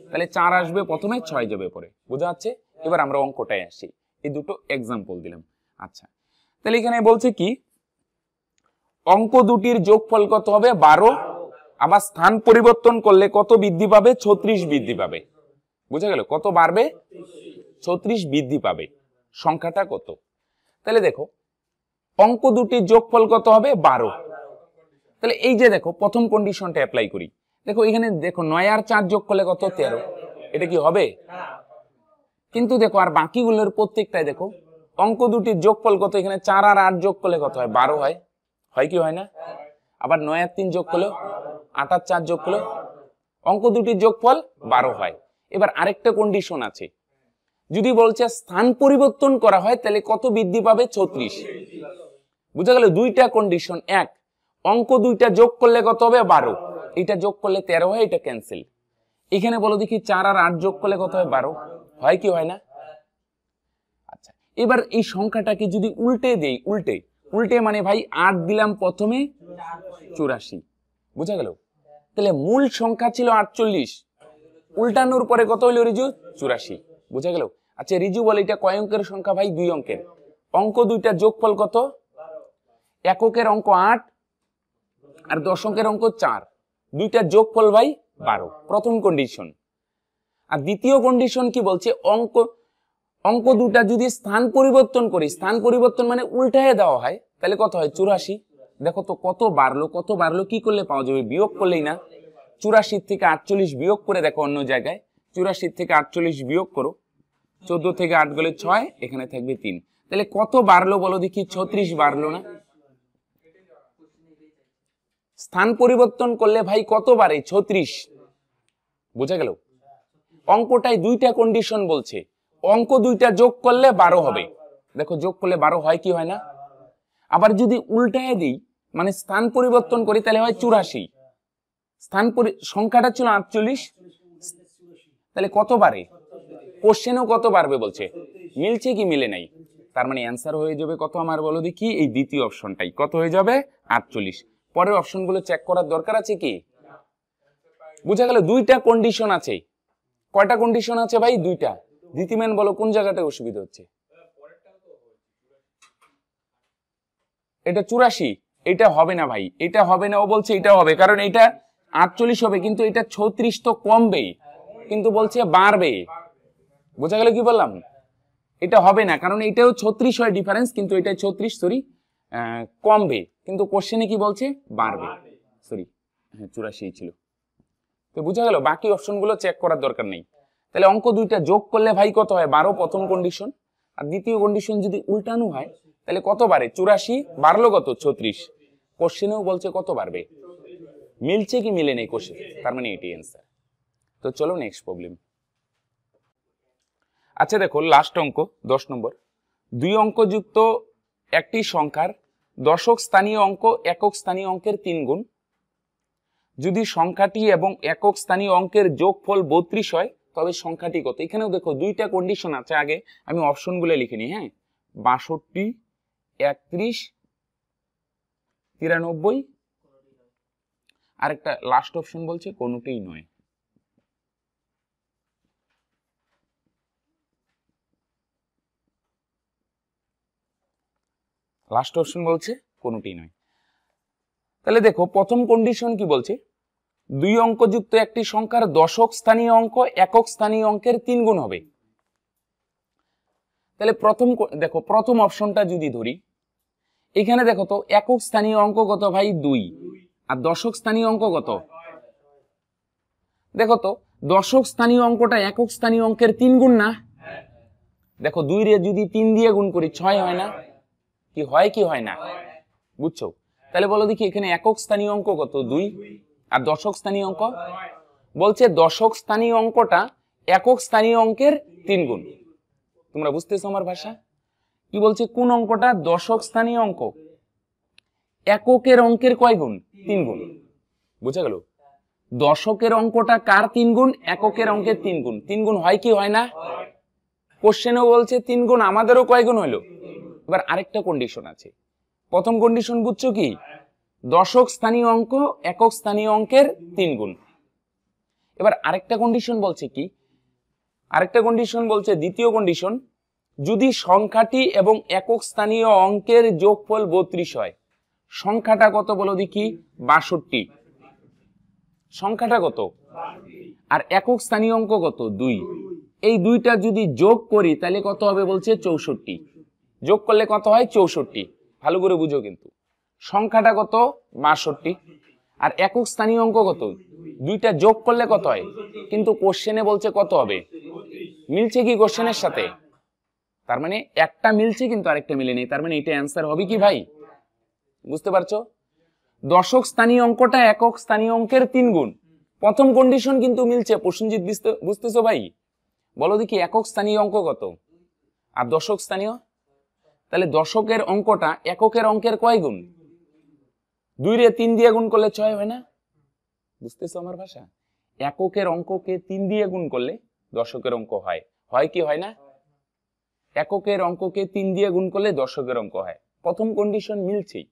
তাহলে চার আসবে প্রথমে ছয় যাবে পরে বোঝা যাচ্ছে এবার আমরা অঙ্কটায় আসি এই দুটো এক্সাম্পল দিলাম আচ্ছা তাহলে এখানে বলছে কি অঙ্ক দুটির যোগফল কত হবে বারো আবার স্থান পরিবর্তন করলে কত বৃদ্ধি পাবে ছত্রিশ বৃদ্ধি পাবে বুঝা গেল কত বাড়বে ছত্রিশ বৃদ্ধি পাবে সংখ্যাটা কত তাহলে দেখো অঙ্ক দুটির যোগফল কত হবে বারো তাহলে এই যে দেখো প্রথম কন্ডিশনটা অ্যাপ্লাই করি দেখো এখানে দেখো নয় আর চার যোগ করলে কত তেরো এটা কি হবে কিন্তু দেখো আর বাকিগুলোর প্রত্যেকটাই দেখো অঙ্ক দুটির যোগফল কত এখানে চার আর আট যোগ করলে কত হয় বারো হয় হয় কি হয় না আবার নয় আর তিন যোগ করলো আট আর চার যোগ করলো অঙ্ক দুটির যোগফল বারো হয় এবার আরেকটা কন্ডিশন আছে যদি বলছে স্থান পরিবর্তন করা হয় তাহলে কত বৃদ্ধি পাবে ছত্রিশ বুঝা গেল দুইটা কন্ডিশন এক অঙ্ক দুইটা যোগ করলে কত হবে বারো এটা যোগ করলে তেরো হয় এটা ক্যান্সেল এখানে বলো দেখি চার আর আট যোগ করলে কত হয় বারো হয় কি হয় না আচ্ছা এবার এই সংখ্যাটাকে যদি উল্টে দেই উল্টে উল্টে মানে ভাই আট দিলাম প্রথমে চুরাশি বুঝা গেল তাহলে মূল সংখ্যা ছিল আটচল্লিশ উল্টানোর পরে কত হইল রিজু চুরাশি বুঝা গেল আচ্ছা রিজু বলে এটা কয় অঙ্কের সংখ্যা ভাই দুই অঙ্কের অঙ্ক দুইটা যোগফল কত এককের অঙ্ক আট আর দশ অঙ্কের অঙ্ক চার দুইটা ফল ভাই বারো প্রথম কন্ডিশন আর দ্বিতীয় কন্ডিশন কি বলছে অঙ্ক অঙ্ক দুটা যদি স্থান পরিবর্তন করি স্থান পরিবর্তন মানে উল্টায় দেওয়া হয় তাহলে কত হয় চুরাশি দেখো তো কত বাড়লো কত বাড়লো কি করলে পাওয়া যাবে বিয়োগ করলেই না চুরাশির থেকে আটচল্লিশ বিয়োগ করে দেখো অন্য জায়গায় চুরাশির থেকে আটচল্লিশ বিয়োগ করো চোদ্দ থেকে আট গলে ছয় এখানে থাকবে তিন তাহলে কত বাড়লো বলো দেখি ছত্রিশ বাড়লো না স্থান পরিবর্তন করলে ভাই কত বাড়ে ছত্রিশ বোঝা গেল অঙ্কটায় দুইটা কন্ডিশন বলছে অঙ্ক দুইটা যোগ করলে বারো হবে দেখো যোগ করলে বারো হয় কি হয় না আবার যদি উল্টায় দিই মানে স্থান পরিবর্তন করি তাহলে হয় চুরাশি স্থান সংখ্যাটা ছিল আটচল্লিশ তাহলে কত বাড়ে কোশ্চেনও কত বাড়বে বলছে মিলছে কি মিলে নাই তার মানে অ্যান্সার হয়ে যাবে কত আমার বলো দেখি এই দ্বিতীয় অপশনটাই কত হয়ে যাবে আটচল্লিশ পরের অপশনগুলো চেক করার দরকার আছে কি বুঝা গেল দুইটা কন্ডিশন আছে কয়টা কন্ডিশন আছে ভাই দুইটা দ্বিতীয় বলো কোন জায়গাটায় অসুবিধা হচ্ছে এটা চুরাশি এটা হবে না ভাই এটা হবে না ও বলছে এটা হবে কারণ এটা আটচল্লিশ হবে কিন্তু এটা ছত্রিশ তো কমবে কিন্তু বলছে বাড়বে বোঝা গেল কি বললাম এটা হবে না কারণ এটাও ছত্রিশ হয় ডিফারেন্স কিন্তু এটা ছত্রিশ সরি কমবে কিন্তু কোশ্চেনে কি বলছে বাড়বে সরি হ্যাঁ চুরাশি ছিল তো বোঝা গেল বাকি অপশনগুলো চেক করার দরকার নেই তাহলে অঙ্ক দুইটা যোগ করলে ভাই কত হয় বারো প্রথম কন্ডিশন আর দ্বিতীয় কন্ডিশন যদি উল্টানো হয় তাহলে কত বাড়ে চুরাশি বাড়লো কত ছত্রিশ কোশ্চেনেও বলছে কত বাড়বে মিলছে কি মিলে নেই কোশ্চেন তার মানে এটি অ্যান্সার তো চলো নেক্সট প্রবলেম আচ্ছা দেখো লাস্ট অঙ্ক দশ নম্বর দুই অঙ্কযুক্ত একটি সংখ্যার দশক স্থানীয় অঙ্ক একক স্থানীয় অঙ্কের তিন গুণ যদি সংখ্যাটি এবং একক স্থানীয় অঙ্কের যোগফল বত্রিশ হয় তবে সংখ্যাটি কত এখানেও দেখো দুইটা কন্ডিশন আছে আগে আমি অপশনগুলো লিখে নিই হ্যাঁ বাষট্টি একত্রিশ তিরানব্বই আরেকটা লাস্ট অপশন বলছে কোনোটিই নয় লাস্ট অপশন বলছে কোনটি নয় তাহলে দেখো প্রথম কন্ডিশন কি বলছে দুই অঙ্ক যুক্ত একটি সংখ্যার দশক স্থানীয় অঙ্ক একক স্থানীয় অঙ্কের তিন গুণ হবে তাহলে প্রথম দেখো প্রথম অপশনটা যদি ধরি এখানে দেখো তো একক স্থানীয় অঙ্ক কত ভাই দুই আর দশক স্থানীয় অঙ্ক কত দেখো তো দশক স্থানীয় অঙ্কটা একক স্থানীয় অঙ্কের তিন গুণ না দেখো দুই রে যদি তিন দিয়ে গুণ করি ছয় হয় না কি হয় কি হয় না বুঝছো তাহলে বলো দেখি এখানে একক স্থানীয় অঙ্ক কত দুই আর দশক স্থানীয় অঙ্ক বলছে দশক স্থানীয় অঙ্কটা একক স্থানীয় অঙ্কের তিন গুণ তোমরা বুঝতেছো আমার ভাষা কি বলছে কোন অঙ্কটা দশক স্থানীয় অঙ্ক এককের অঙ্কের কয় গুণ তিন গুণ বুঝা গেল দশকের অঙ্কটা কার তিন গুণ এককের অঙ্কের তিন গুণ তিন গুণ হয় কি হয় না কোশ্চেনও বলছে তিন গুণ আমাদেরও কয় গুণ হইলো এবার আরেকটা কন্ডিশন আছে প্রথম কন্ডিশন বুঝছো কি দশক স্থানীয় অঙ্ক একক স্থানীয় অঙ্কের তিন গুণ এবার আরেকটা কন্ডিশন বলছে কি আরেকটা কন্ডিশন বলছে দ্বিতীয় কন্ডিশন যদি সংখ্যাটি এবং একক স্থানীয় অঙ্কের যোগফল বত্রিশ হয় সংখ্যাটা কত বলো দেখি বাষট্টি সংখ্যাটা কত আর একক স্থানীয় অঙ্ক কত দুই এই দুইটা যদি যোগ করি তাহলে কত হবে বলছে চৌষট্টি যোগ করলে কত হয় চৌষট্টি ভালো করে বুঝো কিন্তু সংখ্যাটা কত বাষট্টি আর একক স্থানীয় অঙ্ক কত দুইটা যোগ করলে কত হয় কিন্তু কোশ্চেনে বলছে কত হবে মিলছে কি কোশ্চেনের সাথে তার মানে একটা মিলছে কিন্তু আরেকটা মিলে নেই তার মানে এটা অ্যান্সার হবে কি ভাই বুঝতে পারছো দশক স্থানীয় অঙ্কটা একক স্থানীয় অঙ্কের তিন গুণ প্রথম কন্ডিশন কিন্তু মিলছে প্রসেনজিৎ বুঝতেছো ভাই বলো দেখি একক স্থানীয় অঙ্ক কত আর দশক স্থানীয় তাহলে দশকের অঙ্কটা এককের অঙ্কের কয় গুণ দুই রে তিন দিয়ে গুণ করলে ছয় হয় না বুঝতেছো আমার ভাষা এককের অঙ্ককে তিন দিয়ে গুণ করলে দশকের অঙ্ক হয় হয় কি হয় না এককের অঙ্ককে তিন দিয়ে গুণ করলে দশকের অঙ্ক হয় প্রথম কন্ডিশন মিলছেই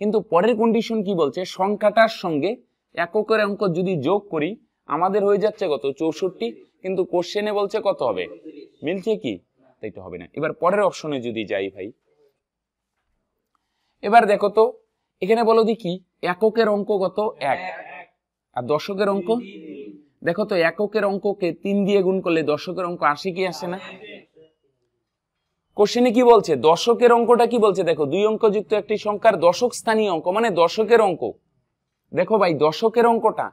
কিন্তু পরের কন্ডিশন কি বলছে সংখ্যাটার সঙ্গে এককের অঙ্ক যদি যোগ করি আমাদের হয়ে যাচ্ছে কত চৌষট্টি কিন্তু কোশ্চেনে বলছে কত হবে মিলছে কি তাই তো হবে না এবার পরের অপশনে যদি যাই ভাই এবার দেখো তো এখানে বলো দেখি এককের অঙ্ক কত এক আর দশকের অঙ্ক দেখো তো এককের অঙ্ককে তিন দিয়ে গুণ করলে দশকের অঙ্ক আসে কি আসে না কোশ্চেনে কি বলছে দশকের অঙ্কটা কি বলছে দেখো দুই অঙ্ক যুক্ত একটি সংখ্যার দশক স্থানীয় অঙ্ক মানে দশকের অঙ্ক দেখো ভাই দশকের অঙ্কটা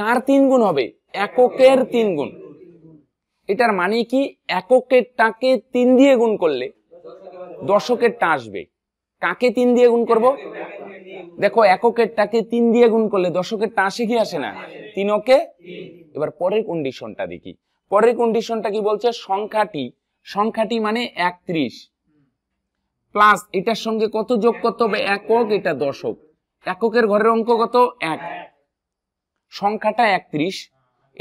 কার তিন গুণ হবে এককের তিন গুণ এটার মানে কি এককের টাকে তিন দিয়ে গুণ করলে দশকের টা আসবে কাকে তিন দিয়ে গুণ করব দেখো এককের টাকে তিন দিয়ে গুণ করলে দশকের টা আসে কি আসে না তিনকে এবার পরের কন্ডিশনটা দেখি পরের কন্ডিশনটা কি বলছে সংখ্যাটি সংখ্যাটি মানে একত্রিশ প্লাস এটার সঙ্গে কত যোগ করতে হবে একক এটা দশক এককের ঘরের অঙ্ক কত এক সংখ্যাটা একত্রিশ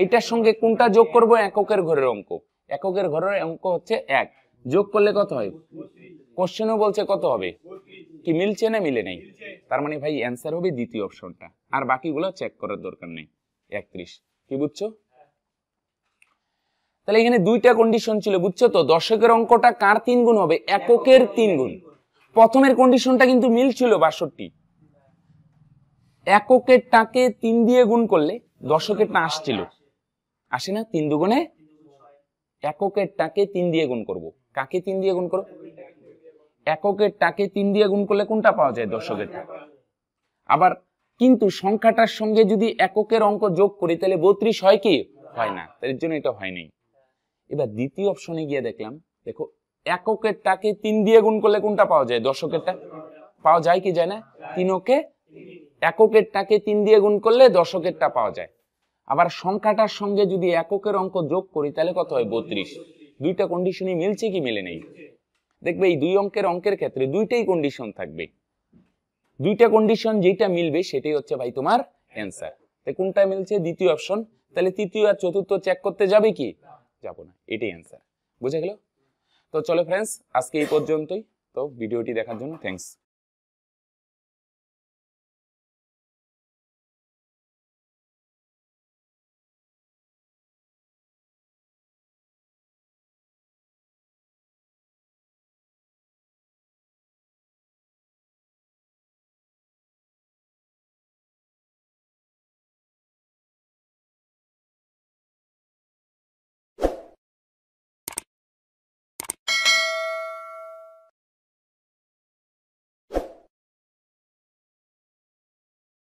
এটার সঙ্গে কোনটা যোগ করব এককের ঘরের অঙ্ক এককের ঘরের অঙ্ক হচ্ছে এক যোগ করলে কত হয় কোশ্চেনও বলছে কত হবে কি মিলছে না মিলে নেই তার মানে ভাই অ্যান্সার হবে দ্বিতীয় অপশনটা আর বাকিগুলো চেক করার দরকার নেই একত্রিশ কি বুঝছো তাহলে এখানে দুইটা কন্ডিশন ছিল বুঝছো তো দশকের অঙ্কটা কার তিন গুণ হবে এককের তিন গুণ প্রথমের কন্ডিশনটা কিন্তু মিল ছিল বাষট্টি টাকে তিন দিয়ে গুণ করলে দশকেরটা আসছিল আসে না তিন দুগুণে এককের টাকে তিন দিয়ে গুণ করব কাকে তিন দিয়ে গুণ করো এককের টাকে তিন দিয়ে গুণ করলে কোনটা পাওয়া যায় টাকা আবার কিন্তু সংখ্যাটার সঙ্গে যদি এককের অঙ্ক যোগ করি তাহলে বত্রিশ হয় কি হয় না এর জন্য এটা হয়নি এবার দ্বিতীয় অপশনে গিয়ে দেখলাম দেখো এককের টাকে তিন দিয়ে গুণ করলে কোনটা পাওয়া যায় দশকেরটা পাওয়া যায় কি যায় না তিনকে টাকে তিন দিয়ে গুণ করলে দর্শকেরটা পাওয়া যায় আবার সংখ্যাটার সঙ্গে যদি এককের অঙ্ক যোগ করি তাহলে কত হয় বত্রিশ দুইটা কন্ডিশনই মিলছে কি মিলে নেই দেখবে এই দুই অঙ্কের অঙ্কের ক্ষেত্রে দুইটাই কন্ডিশন থাকবে দুইটা কন্ডিশন যেটা মিলবে সেটাই হচ্ছে ভাই তোমার অ্যান্সার তাই কোনটা মিলছে দ্বিতীয় অপশন তাহলে তৃতীয় আর চতুর্থ চেক করতে যাবে কি যাব না এটাই অ্যান্সার বুঝে গেল তো চলো ফ্রেন্ডস আজকে এই পর্যন্তই তো ভিডিওটি দেখার জন্য থ্যাংকস